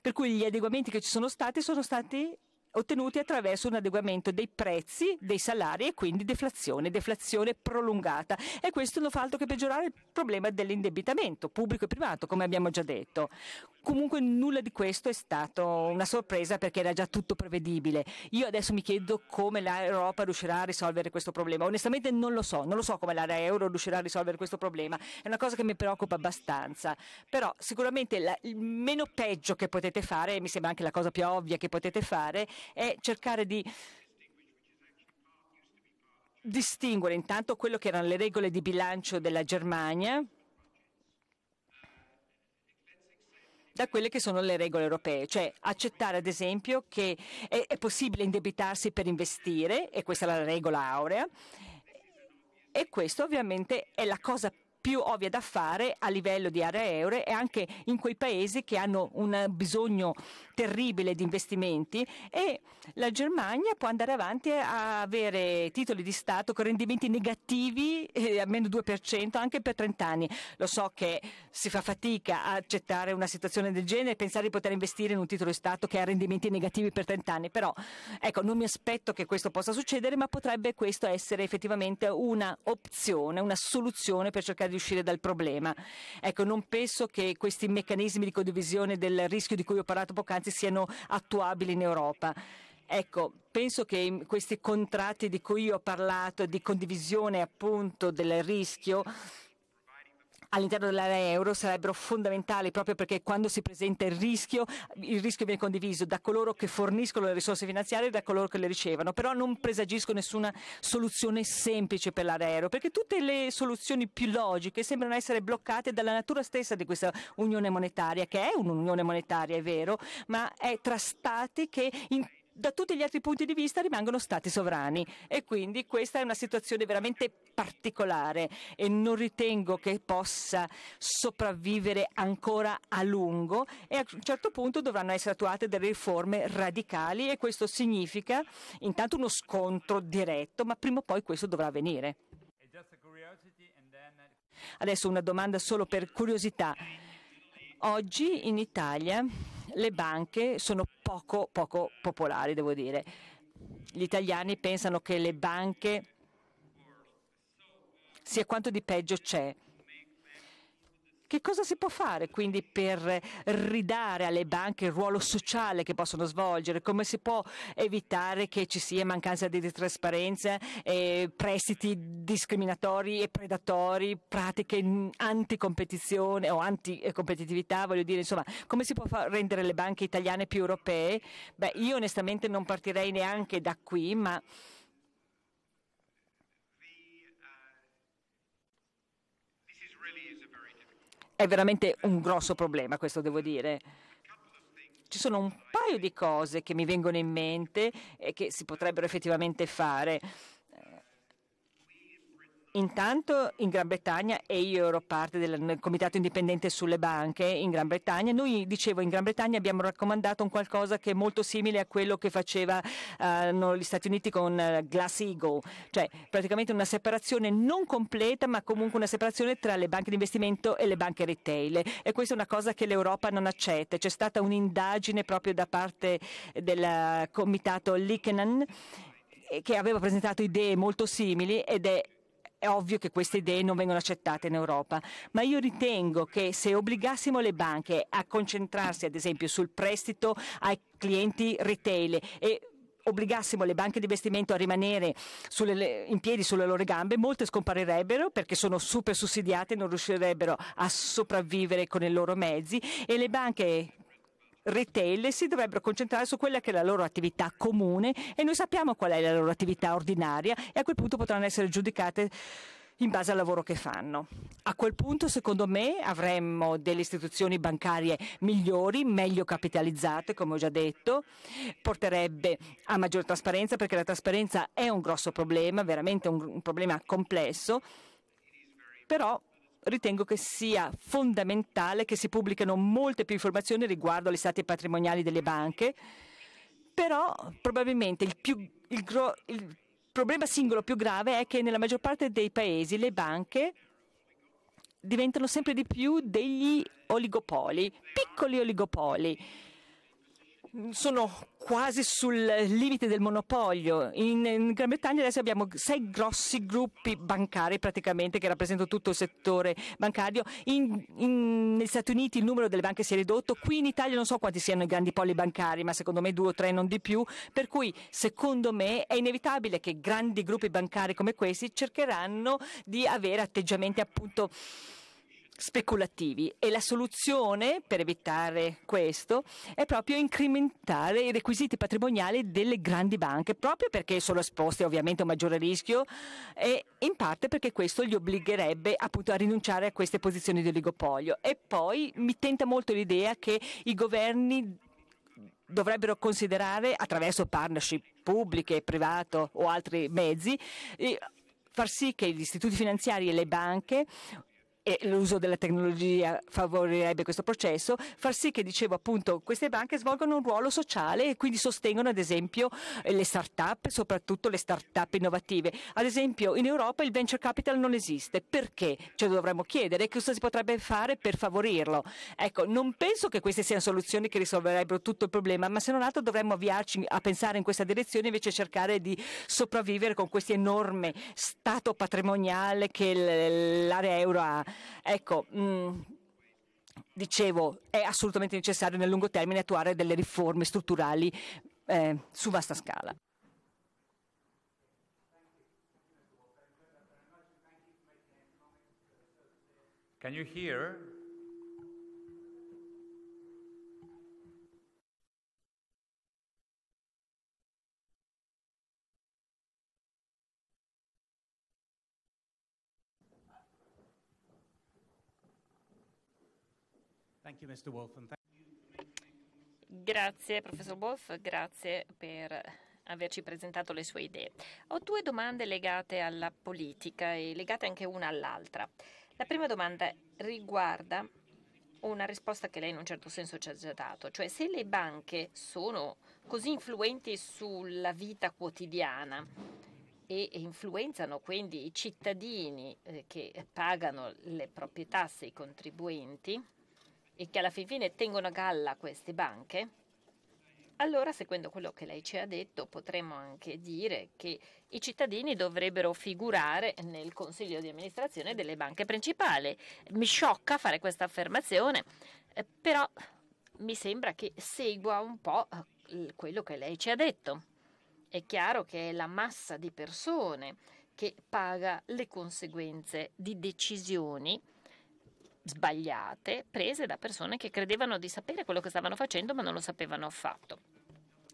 Speaker 2: Per cui gli adeguamenti che ci sono stati sono stati ottenuti attraverso un adeguamento dei prezzi, dei salari e quindi deflazione, deflazione prolungata. E questo non fa altro che peggiorare il problema dell'indebitamento pubblico e privato, come abbiamo già detto. Comunque nulla di questo è stato una sorpresa perché era già tutto prevedibile. Io adesso mi chiedo come l'Europa riuscirà a risolvere questo problema. Onestamente non lo so, non lo so come l'area euro riuscirà a risolvere questo problema. È una cosa che mi preoccupa abbastanza. Però sicuramente la, il meno peggio che potete fare, e mi sembra anche la cosa più ovvia che potete fare, è cercare di distinguere intanto quello che erano le regole di bilancio della Germania da quelle che sono le regole europee, cioè accettare ad esempio che è, è possibile indebitarsi per investire, e questa è la regola aurea, e questo ovviamente è la cosa più ovvia da fare a livello di area euro e anche in quei paesi che hanno un bisogno terribile di investimenti e la Germania può andare avanti a avere titoli di Stato con rendimenti negativi eh, a meno 2% anche per 30 anni. Lo so che si fa fatica a accettare una situazione del genere e pensare di poter investire in un titolo di Stato che ha rendimenti negativi per 30 anni, però ecco, non mi aspetto che questo possa succedere, ma potrebbe questo essere effettivamente una opzione, una soluzione per cercare di uscire dal problema. Ecco, non penso che questi meccanismi di condivisione del rischio di cui ho parlato poc'anzi contratti siano attuabili in Europa. Ecco, penso che questi contratti di cui io ho parlato, di condivisione appunto del rischio, all'interno dell'area euro sarebbero fondamentali proprio perché quando si presenta il rischio, il rischio viene condiviso da coloro che forniscono le risorse finanziarie e da coloro che le ricevono, però non presagisco nessuna soluzione semplice per l'area euro, perché tutte le soluzioni più logiche sembrano essere bloccate dalla natura stessa di questa unione monetaria, che è un'unione monetaria, è vero, ma è tra stati che in da tutti gli altri punti di vista rimangono stati sovrani e quindi questa è una situazione veramente particolare e non ritengo che possa sopravvivere ancora a lungo e a un certo punto dovranno essere attuate delle riforme radicali e questo significa intanto uno scontro diretto, ma prima o poi questo dovrà avvenire. Adesso una domanda solo per curiosità. Oggi in Italia le banche sono poco, poco popolari, devo dire. Gli italiani pensano che le banche sia quanto di peggio c'è. Che cosa si può fare quindi per ridare alle banche il ruolo sociale che possono svolgere? Come si può evitare che ci sia mancanza di trasparenza, eh, prestiti discriminatori e predatori, pratiche anticompetizione o anticompetitività? Voglio dire, insomma, come si può rendere le banche italiane più europee? Beh, io onestamente non partirei neanche da qui, ma è veramente un grosso problema, questo devo dire. Ci sono un paio di cose che mi vengono in mente e che si potrebbero effettivamente fare. Intanto in Gran Bretagna, e io ero parte del comitato indipendente sulle banche in Gran Bretagna, noi dicevo in Gran Bretagna abbiamo raccomandato un qualcosa che è molto simile a quello che facevano eh, gli Stati Uniti con eh, Glass Eagle, cioè praticamente una separazione non completa ma comunque una separazione tra le banche di investimento e le banche retail e questa è una cosa che l'Europa non accetta. C'è stata un'indagine proprio da parte del comitato Likenan eh, che aveva presentato idee molto simili ed è è ovvio che queste idee non vengono accettate in Europa, ma io ritengo che se obbligassimo le banche a concentrarsi ad esempio sul prestito ai clienti retail e obbligassimo le banche di investimento a rimanere sulle, in piedi sulle loro gambe, molte scomparirebbero perché sono super sussidiate e non riuscirebbero a sopravvivere con i loro mezzi e le banche retail si dovrebbero concentrare su quella che è la loro attività comune e noi sappiamo qual è la loro attività ordinaria e a quel punto potranno essere giudicate in base al lavoro che fanno. A quel punto, secondo me, avremmo delle istituzioni bancarie migliori, meglio capitalizzate, come ho già detto, porterebbe a maggiore trasparenza, perché la trasparenza è un grosso problema, veramente un, un problema complesso, però ritengo che sia fondamentale che si pubblicano molte più informazioni riguardo agli stati patrimoniali delle banche, però probabilmente il, più, il, gro, il problema singolo più grave è che nella maggior parte dei paesi le banche diventano sempre di più degli oligopoli, piccoli oligopoli sono quasi sul limite del monopolio. In, in, Gran Bretagna adesso abbiamo sei grossi gruppi bancari praticamente che rappresentano tutto il settore bancario. In, in, negli Stati Uniti il numero delle banche si è ridotto, qui in Italia non so quanti siano i grandi poli bancari, ma secondo me due o tre non di più. Per cui secondo me è inevitabile che grandi gruppi bancari come questi cercheranno di avere atteggiamenti appunto speculativi e la soluzione per evitare questo è proprio incrementare i requisiti patrimoniali delle grandi banche, proprio perché sono esposte ovviamente a un maggiore rischio e in parte perché questo gli obbligherebbe appunto a rinunciare a queste posizioni di oligopolio. E poi mi tenta molto l'idea che i governi dovrebbero considerare attraverso partnership pubbliche, privato o altri mezzi far sì che gli istituti finanziari e le banche e l'uso della tecnologia favorirebbe questo processo, far sì che, dicevo appunto, queste banche svolgano un ruolo sociale e quindi sostengono ad esempio le start-up, soprattutto le start-up innovative. Ad esempio in Europa il venture capital non esiste, perché? Ce lo dovremmo chiedere, e cosa si potrebbe fare per favorirlo? Ecco, non penso che queste siano soluzioni che risolverebbero tutto il problema, ma se non altro dovremmo avviarci a pensare in questa direzione invece cercare di sopravvivere con questo enorme stato patrimoniale che l'area euro ha. Ecco, mm, dicevo, è assolutamente necessario nel lungo termine attuare delle riforme strutturali eh, su vasta scala.
Speaker 1: Can you hear? You, Wolf, grazie professor Wolf, grazie per averci presentato le sue idee. Ho due domande legate alla politica e legate anche una all'altra. La prima domanda riguarda una risposta che lei in un certo senso ci ha già dato, cioè se le banche sono così influenti sulla vita quotidiana e influenzano quindi i cittadini eh, che pagano le proprie tasse, i contribuenti, e che alla fin fine tengono a galla queste banche, allora, secondo quello che lei ci ha detto, potremmo anche dire che i cittadini dovrebbero figurare nel consiglio di amministrazione delle banche principali. Mi sciocca fare questa affermazione, eh, però mi sembra che segua un po' eh, quello che lei ci ha detto. È chiaro che è la massa di persone che paga le conseguenze di decisioni sbagliate prese da persone che credevano di sapere quello che stavano facendo ma non lo sapevano affatto.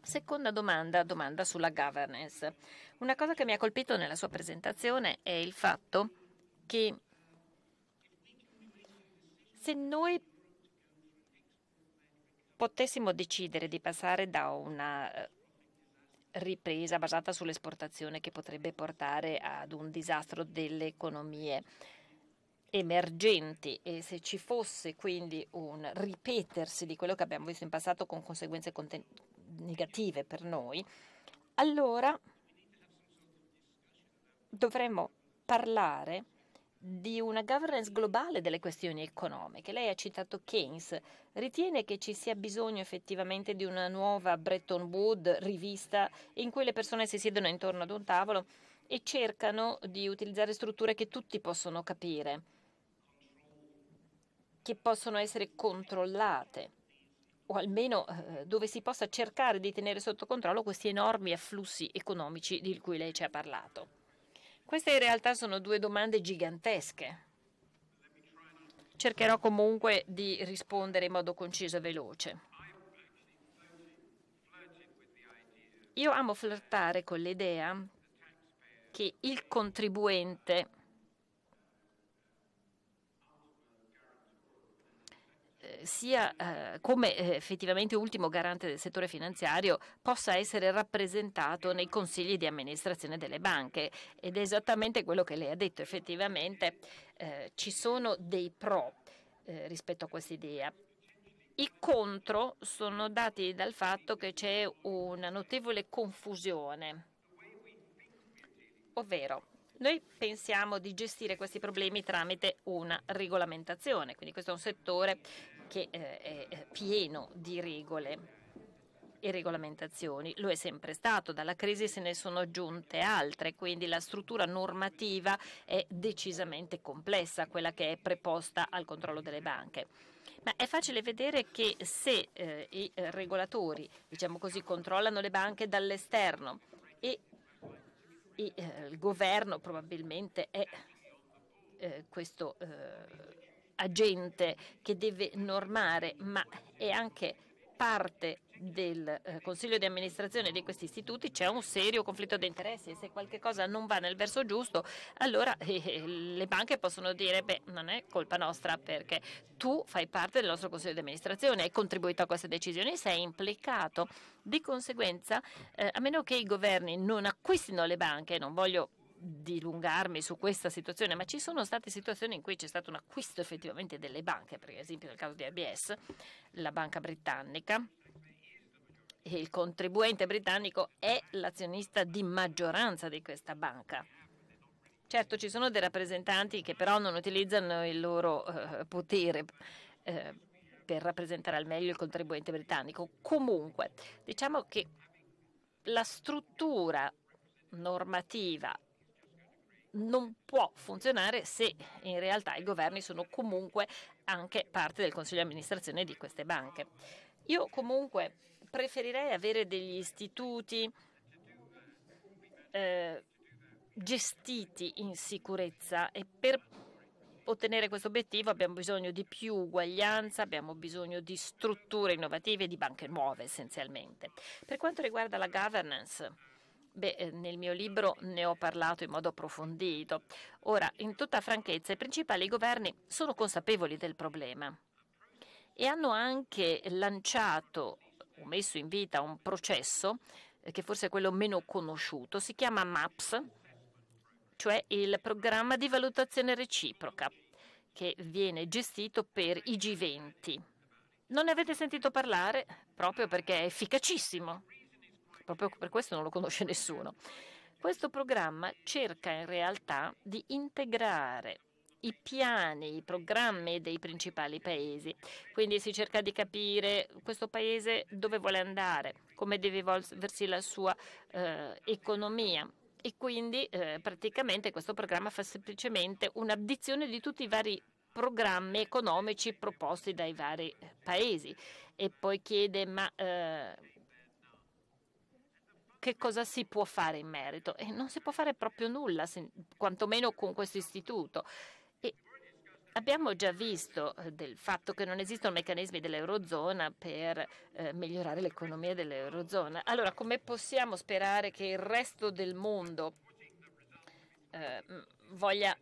Speaker 1: Seconda domanda, domanda sulla governance. Una cosa che mi ha colpito nella sua presentazione è il fatto che se noi potessimo decidere di passare da una eh, ripresa basata sull'esportazione che potrebbe portare ad un disastro delle economie, emergenti e se ci fosse quindi un ripetersi di quello che abbiamo visto in passato con conseguenze conten- negative per noi, allora dovremmo parlare di una governance globale delle questioni economiche. Lei ha citato Keynes. Ritiene che ci sia bisogno effettivamente di una nuova Bretton Woods rivista in cui le persone si siedono intorno ad un tavolo e cercano di utilizzare strutture che tutti possono capire che possono essere controllate o almeno eh, dove si possa cercare di tenere sotto controllo questi enormi afflussi economici di cui lei ci ha parlato. Queste in realtà sono due domande gigantesche. Cercherò comunque di rispondere in modo conciso e veloce. Io amo flirtare con l'idea che il contribuente sia eh, come eh, effettivamente ultimo garante del settore finanziario possa essere rappresentato nei consigli di amministrazione delle banche ed è esattamente quello che lei ha detto effettivamente eh, ci sono dei pro eh, rispetto a questa idea i contro sono dati dal fatto che c'è una notevole confusione ovvero noi pensiamo di gestire questi problemi tramite una regolamentazione, quindi questo è un settore che eh, è pieno di regole e regolamentazioni, lo è sempre stato, dalla crisi se ne sono aggiunte altre, quindi la struttura normativa è decisamente complessa, quella che è preposta al controllo delle banche. Ma è facile vedere che se eh, i regolatori, diciamo così, controllano le banche dall'esterno e, e eh, il governo probabilmente è eh, questo eh, agente che deve normare, ma è anche parte del eh, consiglio di amministrazione di questi istituti c'è un serio conflitto di interessi e se qualcosa non va nel verso giusto allora eh, eh, le banche possono dire beh non è colpa nostra perché tu fai parte del nostro consiglio di amministrazione hai contribuito a queste decisioni sei implicato di conseguenza eh, a meno che i governi non acquistino le banche non voglio dilungarmi su questa situazione, ma ci sono state situazioni in cui c'è stato un acquisto effettivamente delle banche, per esempio nel caso di ABS, la banca britannica, e il contribuente britannico è l'azionista di maggioranza di questa banca. Certo ci sono dei rappresentanti che però non utilizzano il loro eh, potere eh, per rappresentare al meglio il contribuente britannico. Comunque, diciamo che la struttura normativa non può funzionare se in realtà i governi sono comunque anche parte del consiglio di amministrazione di queste banche. Io comunque preferirei avere degli istituti eh, gestiti in sicurezza e per ottenere questo obiettivo abbiamo bisogno di più uguaglianza, abbiamo bisogno di strutture innovative, di banche nuove essenzialmente. Per quanto riguarda la governance, Beh, eh, nel mio libro ne ho parlato in modo approfondito. Ora, in tutta franchezza, i principali governi sono consapevoli del problema e hanno anche lanciato o messo in vita un processo eh, che forse è quello meno conosciuto, si chiama MAPS, cioè il programma di valutazione reciproca che viene gestito per i G20. Non ne avete sentito parlare proprio perché è efficacissimo proprio per questo non lo conosce nessuno. Questo programma cerca in realtà di integrare i piani, i programmi dei principali paesi. Quindi si cerca di capire questo paese dove vuole andare, come deve evolversi la sua eh, economia. E quindi eh, praticamente questo programma fa semplicemente un'addizione di tutti i vari programmi economici proposti dai vari eh, paesi e poi chiede ma eh, che cosa si può fare in merito e non si può fare proprio nulla, quantomeno con questo istituto. E abbiamo già visto eh, del fatto che non esistono meccanismi dell'Eurozona per eh, migliorare l'economia dell'Eurozona. Allora, come possiamo sperare che il resto del mondo eh, voglia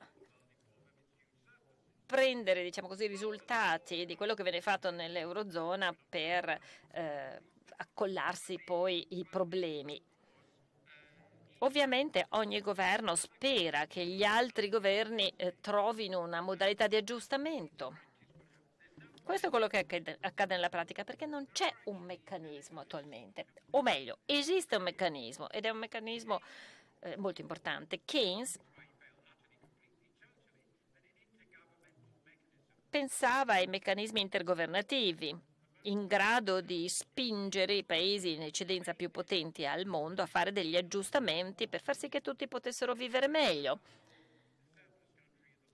Speaker 1: prendere diciamo così, i risultati di quello che viene fatto nell'Eurozona per eh, accollarsi poi i problemi. Ovviamente ogni governo spera che gli altri governi eh, trovino una modalità di aggiustamento. Questo è quello che accade nella pratica perché non c'è un meccanismo attualmente, o meglio, esiste un meccanismo ed è un meccanismo eh, molto importante. Keynes pensava ai meccanismi intergovernativi in grado di spingere i paesi in eccedenza più potenti al mondo a fare degli aggiustamenti per far sì che tutti potessero vivere meglio.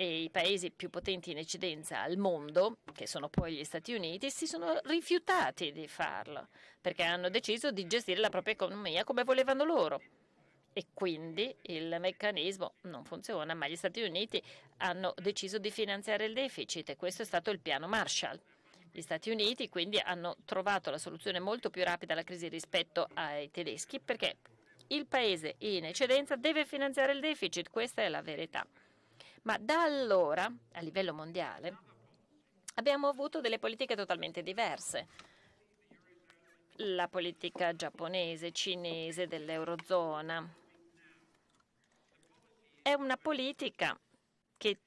Speaker 1: E i paesi più potenti in eccedenza al mondo, che sono poi gli Stati Uniti, si sono rifiutati di farlo perché hanno deciso di gestire la propria economia come volevano loro. E quindi il meccanismo non funziona, ma gli Stati Uniti hanno deciso di finanziare il deficit e questo è stato il piano Marshall. Gli Stati Uniti quindi hanno trovato la soluzione molto più rapida alla crisi rispetto ai tedeschi perché il paese in eccedenza deve finanziare il deficit, questa è la verità. Ma da allora, a livello mondiale, abbiamo avuto delle politiche totalmente diverse. La politica giapponese, cinese, dell'Eurozona è una politica che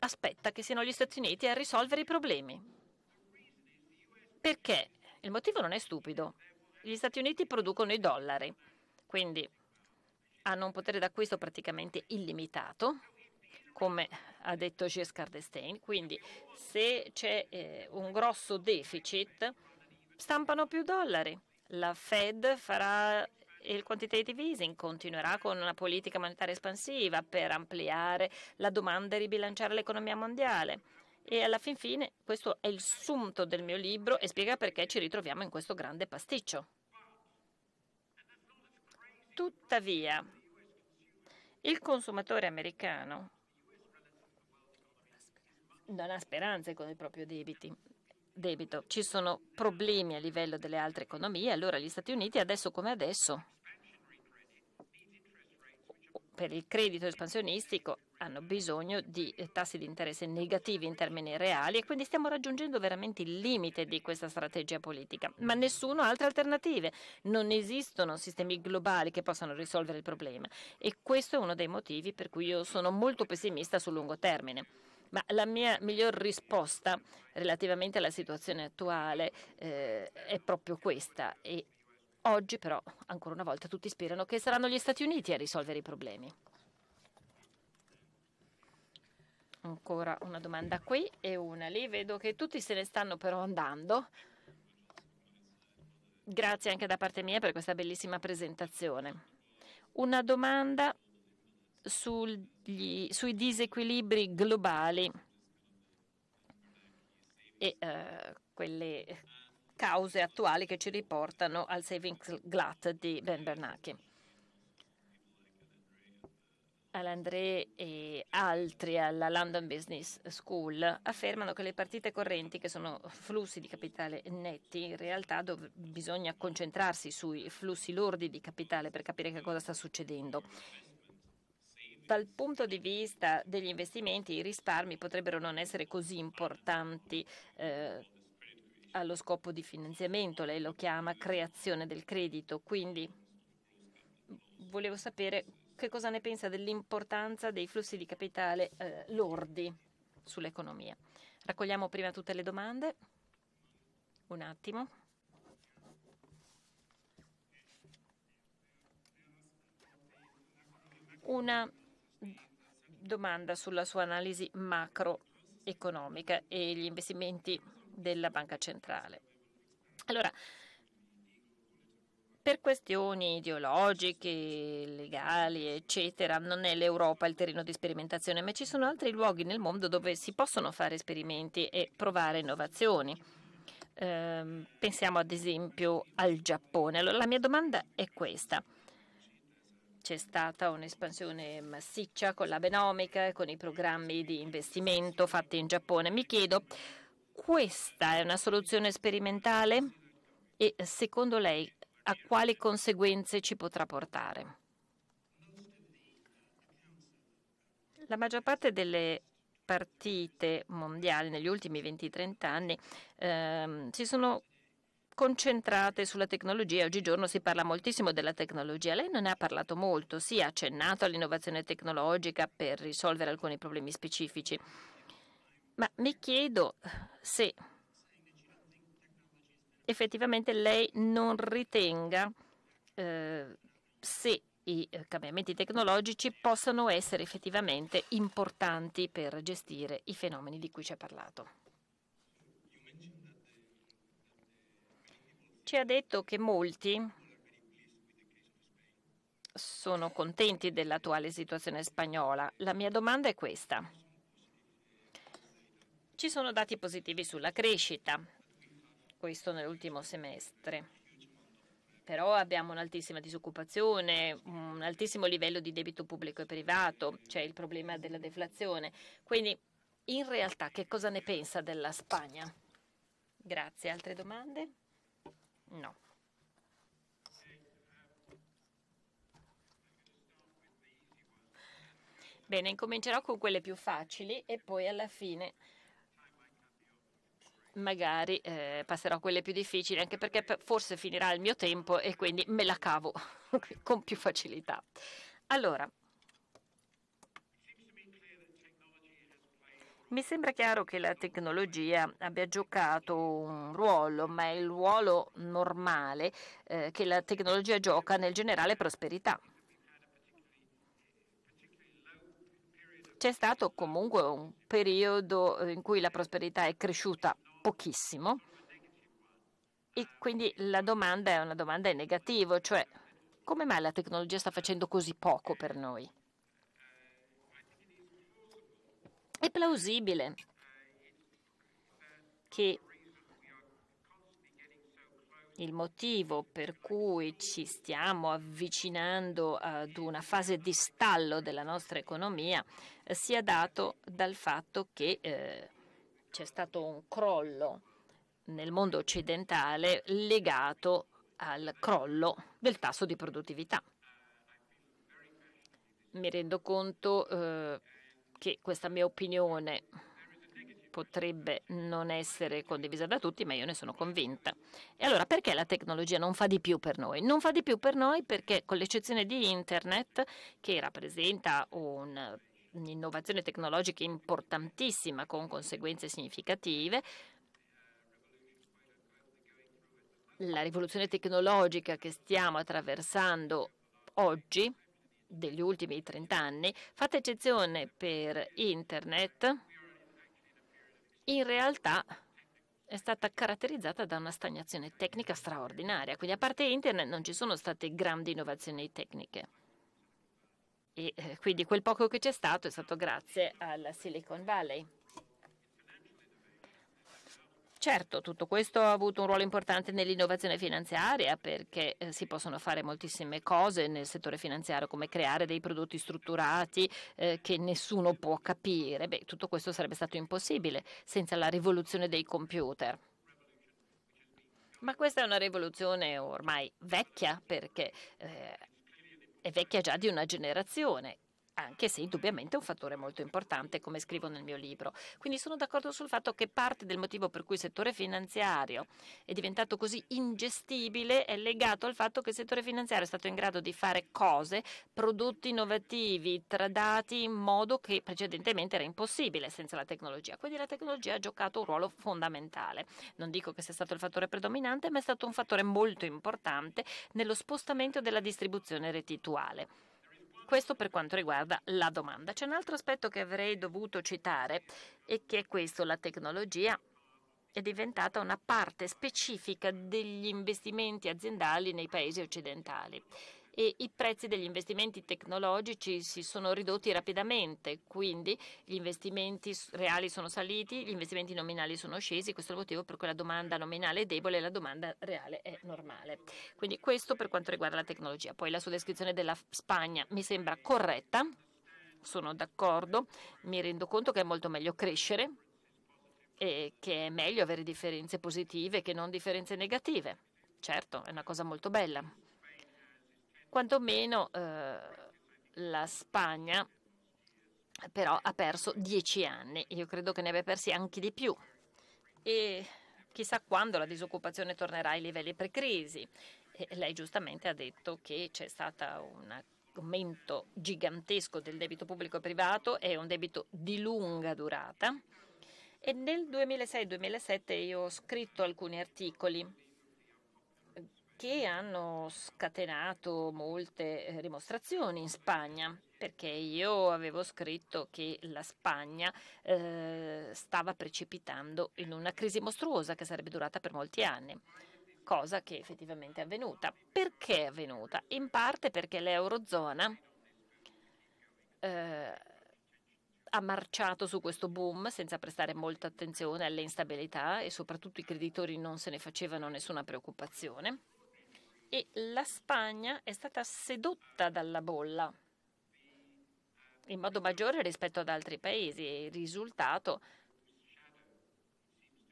Speaker 1: aspetta che siano gli Stati Uniti a risolvere i problemi. Perché? Il motivo non è stupido. Gli Stati Uniti producono i dollari, quindi hanno un potere d'acquisto praticamente illimitato, come ha detto Giscard d'Estaing. Quindi se c'è eh, un grosso deficit, stampano più dollari. La Fed farà il quantitative easing, continuerà con una politica monetaria espansiva per ampliare la domanda e ribilanciare l'economia mondiale. E alla fin fine questo è il sunto del mio libro e spiega perché ci ritroviamo in questo grande pasticcio. Tuttavia, il consumatore americano non ha speranze con i propri debiti. Debito. Ci sono problemi a livello delle altre economie, allora gli Stati Uniti adesso come adesso per il credito espansionistico hanno bisogno di eh, tassi di interesse negativi in termini reali e quindi stiamo raggiungendo veramente il limite di questa strategia politica. Ma nessuno ha altre alternative. Non esistono sistemi globali che possano risolvere il problema e questo è uno dei motivi per cui io sono molto pessimista sul lungo termine. Ma la mia miglior risposta relativamente alla situazione attuale eh, è proprio questa e Oggi però, ancora una volta, tutti sperano che saranno gli Stati Uniti a risolvere i problemi. Ancora una domanda qui e una lì. Vedo che tutti se ne stanno però andando. Grazie anche da parte mia per questa bellissima presentazione. Una domanda sugli, sui disequilibri globali e eh, quelle cause attuali che ci riportano al savings glut di Ben Bernanke. All'André e altri alla London Business School affermano che le partite correnti, che sono flussi di capitale netti, in realtà bisogna concentrarsi sui flussi lordi di capitale per capire che cosa sta succedendo. Dal punto di vista degli investimenti, i risparmi potrebbero non essere così importanti eh, allo scopo di finanziamento, lei lo chiama creazione del credito, quindi volevo sapere che cosa ne pensa dell'importanza dei flussi di capitale eh, lordi sull'economia. Raccogliamo prima tutte le domande. Un attimo. Una domanda sulla sua analisi macroeconomica e gli investimenti della Banca Centrale. Allora, per questioni ideologiche, legali, eccetera, non è l'Europa il terreno di sperimentazione, ma ci sono altri luoghi nel mondo dove si possono fare esperimenti e provare innovazioni. Eh, pensiamo ad esempio al Giappone. Allora, la mia domanda è questa. C'è stata un'espansione massiccia con la benomica e con i programmi di investimento fatti in Giappone. Mi chiedo questa è una soluzione sperimentale e secondo lei a quali conseguenze ci potrà portare? La maggior parte delle partite mondiali negli ultimi 20-30 anni ehm, si sono concentrate sulla tecnologia. Oggigiorno si parla moltissimo della tecnologia. Lei non ne ha parlato molto, si sì, ha accennato all'innovazione tecnologica per risolvere alcuni problemi specifici. Ma mi chiedo se effettivamente lei non ritenga eh, se i eh, cambiamenti tecnologici possano essere effettivamente importanti per gestire i fenomeni di cui ci ha parlato. Ci ha detto che molti sono contenti dell'attuale situazione spagnola. La mia domanda è questa. Ci sono dati positivi sulla crescita, questo nell'ultimo semestre. Però abbiamo un'altissima disoccupazione, un altissimo livello di debito pubblico e privato, c'è il problema della deflazione. Quindi in realtà che cosa ne pensa della Spagna? Grazie. Altre domande? No. Bene, incomincerò con quelle più facili e poi alla fine magari eh, passerò a quelle più difficili, anche perché forse finirà il mio tempo e quindi me la cavo con più facilità. Allora, mi sembra chiaro che la tecnologia abbia giocato un ruolo, ma è il ruolo normale eh, che la tecnologia gioca nel generale prosperità. c'è stato comunque un periodo eh, in cui la prosperità è cresciuta pochissimo e quindi la domanda è una domanda in negativo, cioè come mai la tecnologia sta facendo così poco per noi? È plausibile che il motivo per cui ci stiamo avvicinando ad una fase di stallo della nostra economia sia dato dal fatto che eh, c'è stato un crollo nel mondo occidentale legato al crollo del tasso di produttività. Mi rendo conto eh, che questa mia opinione potrebbe non essere condivisa da tutti, ma io ne sono convinta. E allora perché la tecnologia non fa di più per noi? Non fa di più per noi perché, con l'eccezione di Internet, che rappresenta un un'innovazione tecnologica importantissima con conseguenze significative. La rivoluzione tecnologica che stiamo attraversando oggi, degli ultimi 30 anni, fatta eccezione per Internet, in realtà è stata caratterizzata da una stagnazione tecnica straordinaria. Quindi a parte Internet non ci sono state grandi innovazioni tecniche. E eh, quindi quel poco che c'è stato è stato grazie alla Silicon Valley. Certo, tutto questo ha avuto un ruolo importante nell'innovazione finanziaria perché eh, si possono fare moltissime cose nel settore finanziario come creare dei prodotti strutturati eh, che nessuno può capire. Beh, tutto questo sarebbe stato impossibile senza la rivoluzione dei computer. Ma questa è una rivoluzione ormai vecchia perché eh, è vecchia già di una generazione anche se indubbiamente è un fattore molto importante, come scrivo nel mio libro. Quindi sono d'accordo sul fatto che parte del motivo per cui il settore finanziario è diventato così ingestibile è legato al fatto che il settore finanziario è stato in grado di fare cose, prodotti innovativi, tradati in modo che precedentemente era impossibile senza la tecnologia. Quindi la tecnologia ha giocato un ruolo fondamentale. Non dico che sia stato il fattore predominante, ma è stato un fattore molto importante nello spostamento della distribuzione retituale. Questo per quanto riguarda la domanda. C'è un altro aspetto che avrei dovuto citare e che è questo, la tecnologia è diventata una parte specifica degli investimenti aziendali nei paesi occidentali e i prezzi degli investimenti tecnologici si sono ridotti rapidamente, quindi gli investimenti reali sono saliti, gli investimenti nominali sono scesi, questo è il motivo per cui la domanda nominale è debole e la domanda reale è normale. Quindi questo per quanto riguarda la tecnologia. Poi la sua descrizione della Spagna mi sembra corretta, sono d'accordo, mi rendo conto che è molto meglio crescere e che è meglio avere differenze positive che non differenze negative. Certo, è una cosa molto bella quantomeno eh, la Spagna però ha perso dieci anni, io credo che ne abbia persi anche di più e chissà quando la disoccupazione tornerà ai livelli pre-crisi. E lei giustamente ha detto che c'è stato un aumento gigantesco del debito pubblico e privato, è un debito di lunga durata. E nel 2006-2007 io ho scritto alcuni articoli che hanno scatenato molte dimostrazioni eh, in Spagna perché io avevo scritto che la Spagna eh, stava precipitando in una crisi mostruosa che sarebbe durata per molti anni cosa che effettivamente è avvenuta. Perché è avvenuta? In parte perché l'Eurozona eh, ha marciato su questo boom senza prestare molta attenzione alle instabilità e soprattutto i creditori non se ne facevano nessuna preoccupazione e la Spagna è stata sedotta dalla bolla in modo maggiore rispetto ad altri paesi. e Il risultato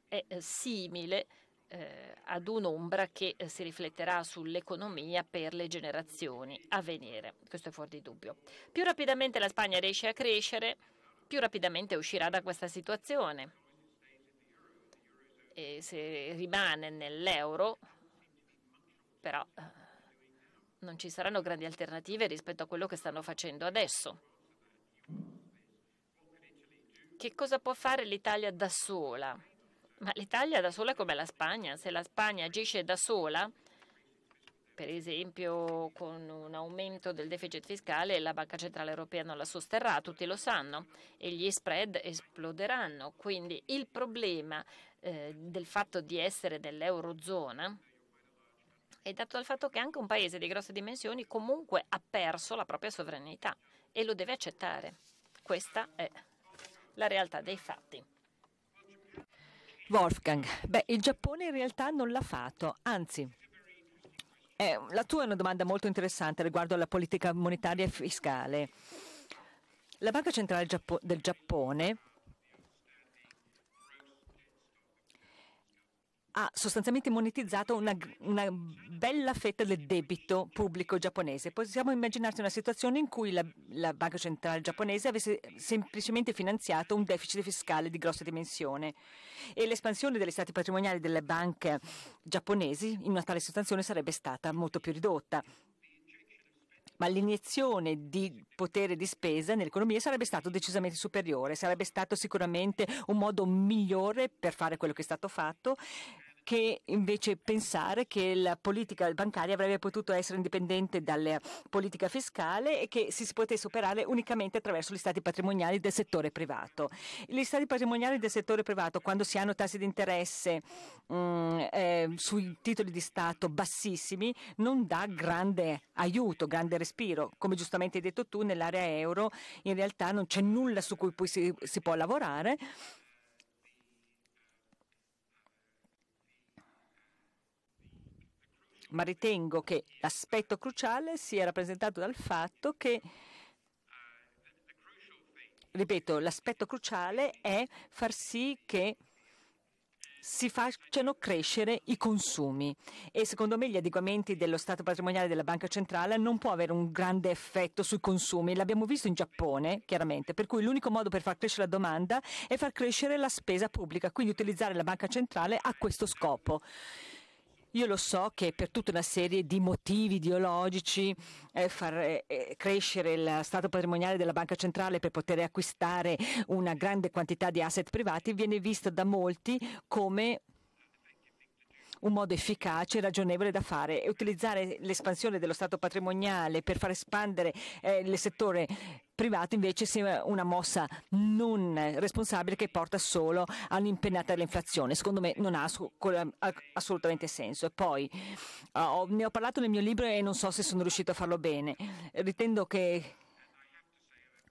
Speaker 1: è eh, simile eh, ad un'ombra che eh, si rifletterà sull'economia per le generazioni a venire. Questo è fuori di dubbio. Più rapidamente la Spagna riesce a crescere, più rapidamente uscirà da questa situazione. E se rimane nell'euro, però eh, non ci saranno grandi alternative rispetto a quello che stanno facendo adesso. Che cosa può fare l'Italia da sola? Ma l'Italia da sola è come la Spagna. Se la Spagna agisce da sola, per esempio con un aumento del deficit fiscale, la Banca Centrale Europea non la sosterrà, tutti lo sanno, e gli spread esploderanno. Quindi il problema eh, del fatto di essere dell'Eurozona è dato dal fatto che anche un paese di grosse dimensioni comunque ha perso la propria sovranità e lo deve accettare. Questa è la realtà dei fatti.
Speaker 2: Wolfgang, beh, il Giappone in realtà non l'ha fatto, anzi, eh, la tua è una domanda molto interessante riguardo alla politica monetaria e fiscale. La Banca Centrale del Giappone ha sostanzialmente monetizzato una, una, bella fetta del debito pubblico giapponese. Possiamo immaginarci una situazione in cui la, la Banca Centrale giapponese avesse semplicemente finanziato un deficit fiscale di grossa dimensione e l'espansione degli stati patrimoniali delle banche giapponesi in una tale situazione sarebbe stata molto più ridotta ma l'iniezione di potere di spesa nell'economia sarebbe stato decisamente superiore, sarebbe stato sicuramente un modo migliore per fare quello che è stato fatto che invece pensare che la politica bancaria avrebbe potuto essere indipendente dalla politica fiscale e che si potesse operare unicamente attraverso gli stati patrimoniali del settore privato. Gli stati patrimoniali del settore privato, quando si hanno tassi di interesse mh, mm, eh, sui titoli di Stato bassissimi, non dà grande aiuto, grande respiro. Come giustamente hai detto tu, nell'area euro in realtà non c'è nulla su cui si, si può lavorare. ma ritengo che l'aspetto cruciale sia rappresentato dal fatto che ripeto, l'aspetto cruciale è far sì che si facciano crescere i consumi e secondo me gli adeguamenti dello stato patrimoniale della banca centrale non può avere un grande effetto sui consumi, l'abbiamo visto in Giappone chiaramente, per cui l'unico modo per far crescere la domanda è far crescere la spesa pubblica, quindi utilizzare la banca centrale a questo scopo. Io lo so che per tutta una serie di motivi ideologici eh, far eh, eh, crescere il stato patrimoniale della Banca Centrale per poter acquistare una grande quantità di asset privati viene visto da molti come un modo efficace e ragionevole da fare e utilizzare l'espansione dello Stato patrimoniale per far espandere eh, il settore privato invece sia una mossa non responsabile che porta solo all'impennata dell'inflazione. Secondo me non ha assolutamente senso. E poi oh, ne ho parlato nel mio libro e non so se sono riuscito a farlo bene. Ritengo che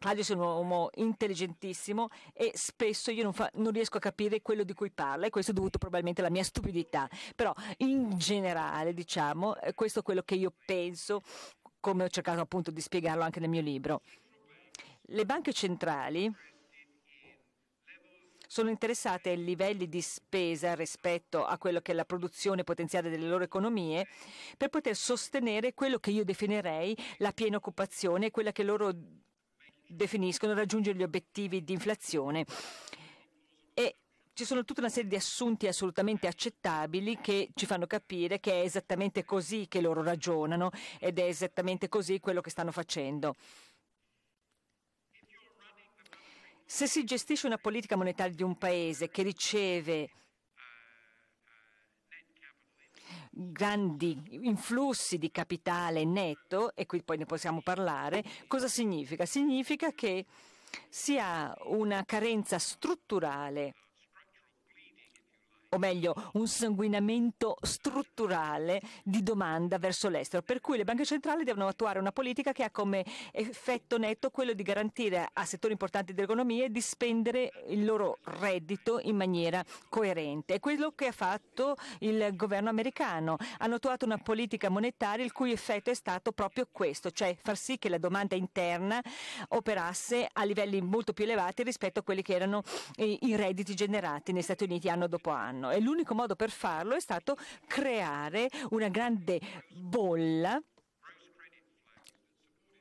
Speaker 2: Claudio è un uomo intelligentissimo e spesso io non, fa, non, riesco a capire quello di cui parla e questo è dovuto probabilmente alla mia stupidità. Però in generale, diciamo, eh, questo è quello che io penso, come ho cercato appunto di spiegarlo anche nel mio libro. Le banche centrali sono interessate ai livelli di spesa rispetto a quello che è la produzione potenziale delle loro economie per poter sostenere quello che io definirei la piena occupazione, quella che loro definiscono raggiungere gli obiettivi di inflazione. E ci sono tutta una serie di assunti assolutamente accettabili che ci fanno capire che è esattamente così che loro ragionano ed è esattamente così quello che stanno facendo. Se si gestisce una politica monetaria di un paese che riceve grandi influssi di capitale netto, e qui poi ne possiamo parlare, cosa significa? Significa che si ha una carenza strutturale o meglio un sanguinamento strutturale di domanda verso l'estero, per cui le banche centrali devono attuare una politica che ha come effetto netto quello di garantire a settori importanti dell'economia di spendere il loro reddito in maniera coerente. È quello che ha fatto il governo americano. Hanno attuato una politica monetaria il cui effetto è stato proprio questo, cioè far sì che la domanda interna operasse a livelli molto più elevati rispetto a quelli che erano i redditi generati negli Stati Uniti anno dopo anno fanno e l'unico modo per farlo è stato creare una grande bolla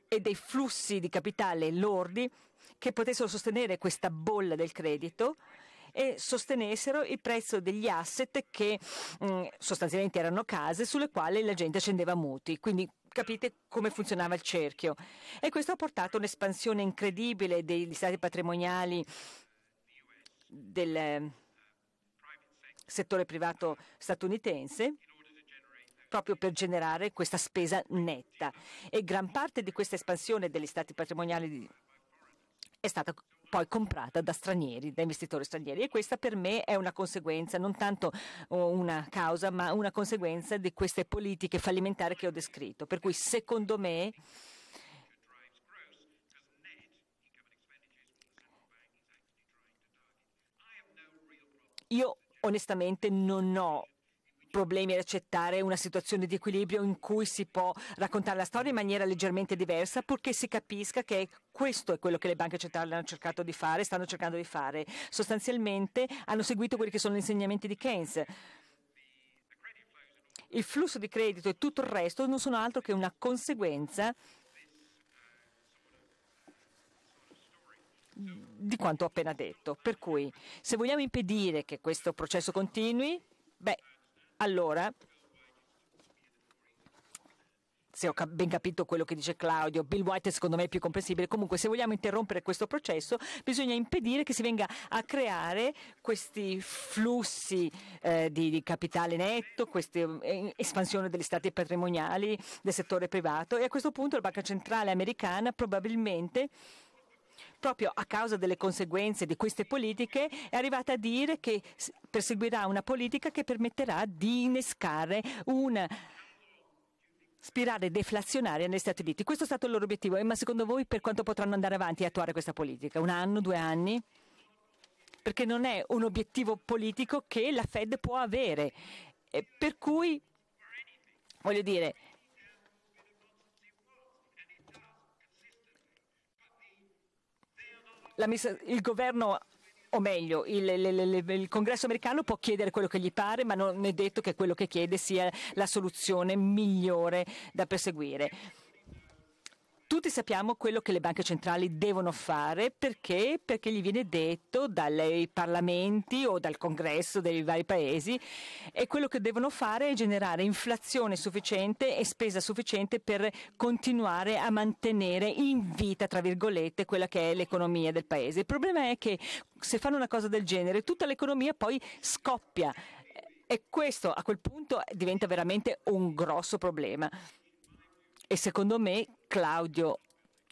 Speaker 2: e dei flussi di capitale lordi che potessero sostenere questa bolla del credito e sostenessero il prezzo degli asset che mm, sostanzialmente erano case sulle quali la gente scendeva muti. Quindi capite come funzionava il cerchio. E questo ha portato a un'espansione incredibile degli stati patrimoniali del settore privato statunitense proprio per generare questa spesa netta. E gran parte di questa espansione degli stati patrimoniali è stata poi comprata da stranieri, da investitori stranieri. E questa per me è una conseguenza, non tanto una causa, ma una conseguenza di queste politiche fallimentari che ho descritto. Per cui secondo me. Io onestamente non ho problemi ad accettare una situazione di equilibrio in cui si può raccontare la storia in maniera leggermente diversa, purché si capisca che questo è quello che le banche centrali hanno cercato di fare, stanno cercando di fare. Sostanzialmente hanno seguito quelli che sono gli insegnamenti di Keynes. Il flusso di credito e tutto il resto non sono altro che una conseguenza di quanto ho appena detto. Per cui se vogliamo impedire che questo processo continui, beh, allora, se ho ben capito quello che dice Claudio, Bill White secondo me è più comprensibile, comunque se vogliamo interrompere questo processo bisogna impedire che si venga a creare questi flussi eh, di, di, capitale netto, questa eh, espansione degli stati patrimoniali del settore privato e a questo punto la Banca Centrale Americana probabilmente proprio a causa delle conseguenze di queste politiche, è arrivata a dire che perseguirà una politica che permetterà di innescare una spirale deflazionaria negli Stati Uniti. Questo è stato il loro obiettivo, eh, ma secondo voi per quanto potranno andare avanti e attuare questa politica? Un anno, due anni? Perché non è un obiettivo politico che la Fed può avere. Per cui, voglio dire, il governo o meglio, il, il, il, congresso americano può chiedere quello che gli pare, ma non è detto che quello che chiede sia la soluzione migliore da perseguire. Tutti sappiamo quello che le banche centrali devono fare perché? perché gli viene detto dai parlamenti o dal congresso dei vari paesi e quello che devono fare è generare inflazione sufficiente e spesa sufficiente per continuare a mantenere in vita, tra virgolette, quella che è l'economia del paese. Il problema è che se fanno una cosa del genere tutta l'economia poi scoppia e questo a quel punto diventa veramente un grosso problema. E secondo me Claudio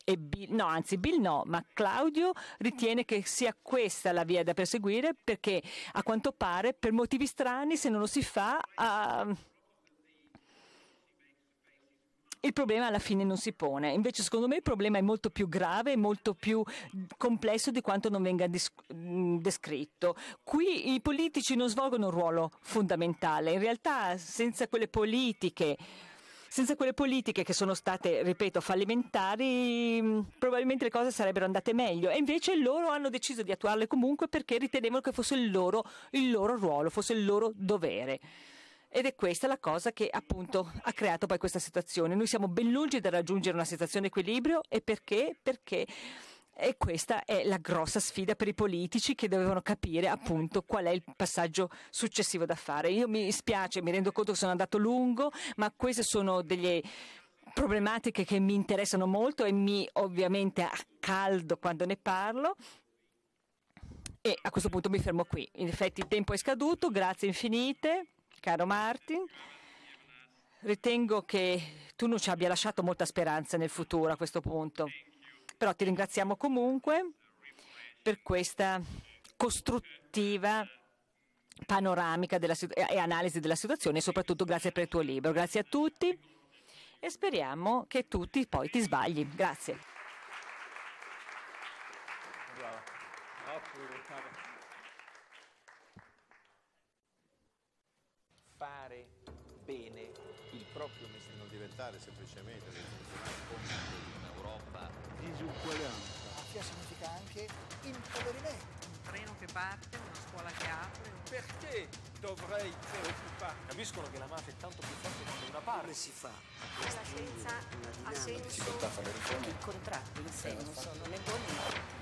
Speaker 2: e Bill, no, anzi Bill no, ma Claudio ritiene che sia questa la via da perseguire perché a quanto pare per motivi strani se non lo si fa uh, il problema alla fine non si pone. Invece secondo me il problema è molto più grave, molto più complesso di quanto non venga dis- mm, descritto. Qui i politici non svolgono un ruolo fondamentale, in realtà senza quelle politiche senza quelle politiche che sono state, ripeto, fallimentari, mm, probabilmente le cose sarebbero andate meglio. E invece loro hanno deciso di attuarle comunque perché ritenevano che fosse il loro, il loro ruolo, fosse il loro dovere. Ed è questa la cosa che appunto ha creato poi questa situazione. Noi siamo ben lungi da raggiungere una situazione di equilibrio e perché? Perché e questa è la grossa sfida per i politici che dovevano capire appunto qual è il passaggio successivo da fare. Io mi spiace, mi rendo conto che sono andato lungo, ma queste sono delle problematiche che mi interessano molto e mi ovviamente accaldo quando ne parlo. E a questo punto mi fermo qui. In effetti il tempo è scaduto, grazie infinite, caro Martin. Ritengo che tu non ci abbia lasciato molta speranza nel futuro a questo punto. Però ti ringraziamo comunque per questa costruttiva panoramica della, e analisi della situazione e soprattutto grazie per il tuo libro. Grazie a tutti e speriamo che tutti poi ti sbagli. Grazie.
Speaker 1: Fare bene il proprio mestiere, non diventare semplicemente disuguaglianza.
Speaker 2: Mafia significa anche impoverimento. Un treno che parte, una scuola che apre. Un... Perché dovrei preoccuparmi? Capiscono che la mafia è tanto più forte quanto una parte. Come si fa? La scienza ha senso. Si può fare Il contratto, il senso, non è buono.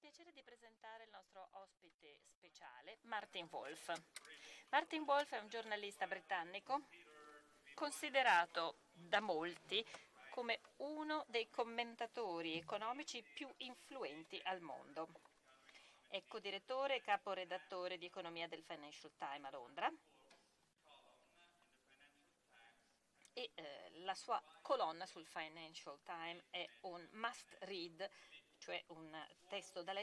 Speaker 1: il piacere di presentare il nostro ospite speciale, Martin Wolf. Martin Wolf è un giornalista britannico considerato da molti come uno dei commentatori economici più influenti al mondo. È co-direttore e caporedattore di economia del Financial Times a Londra e eh, la sua colonna sul Financial Times è un must read cioè un testo da legge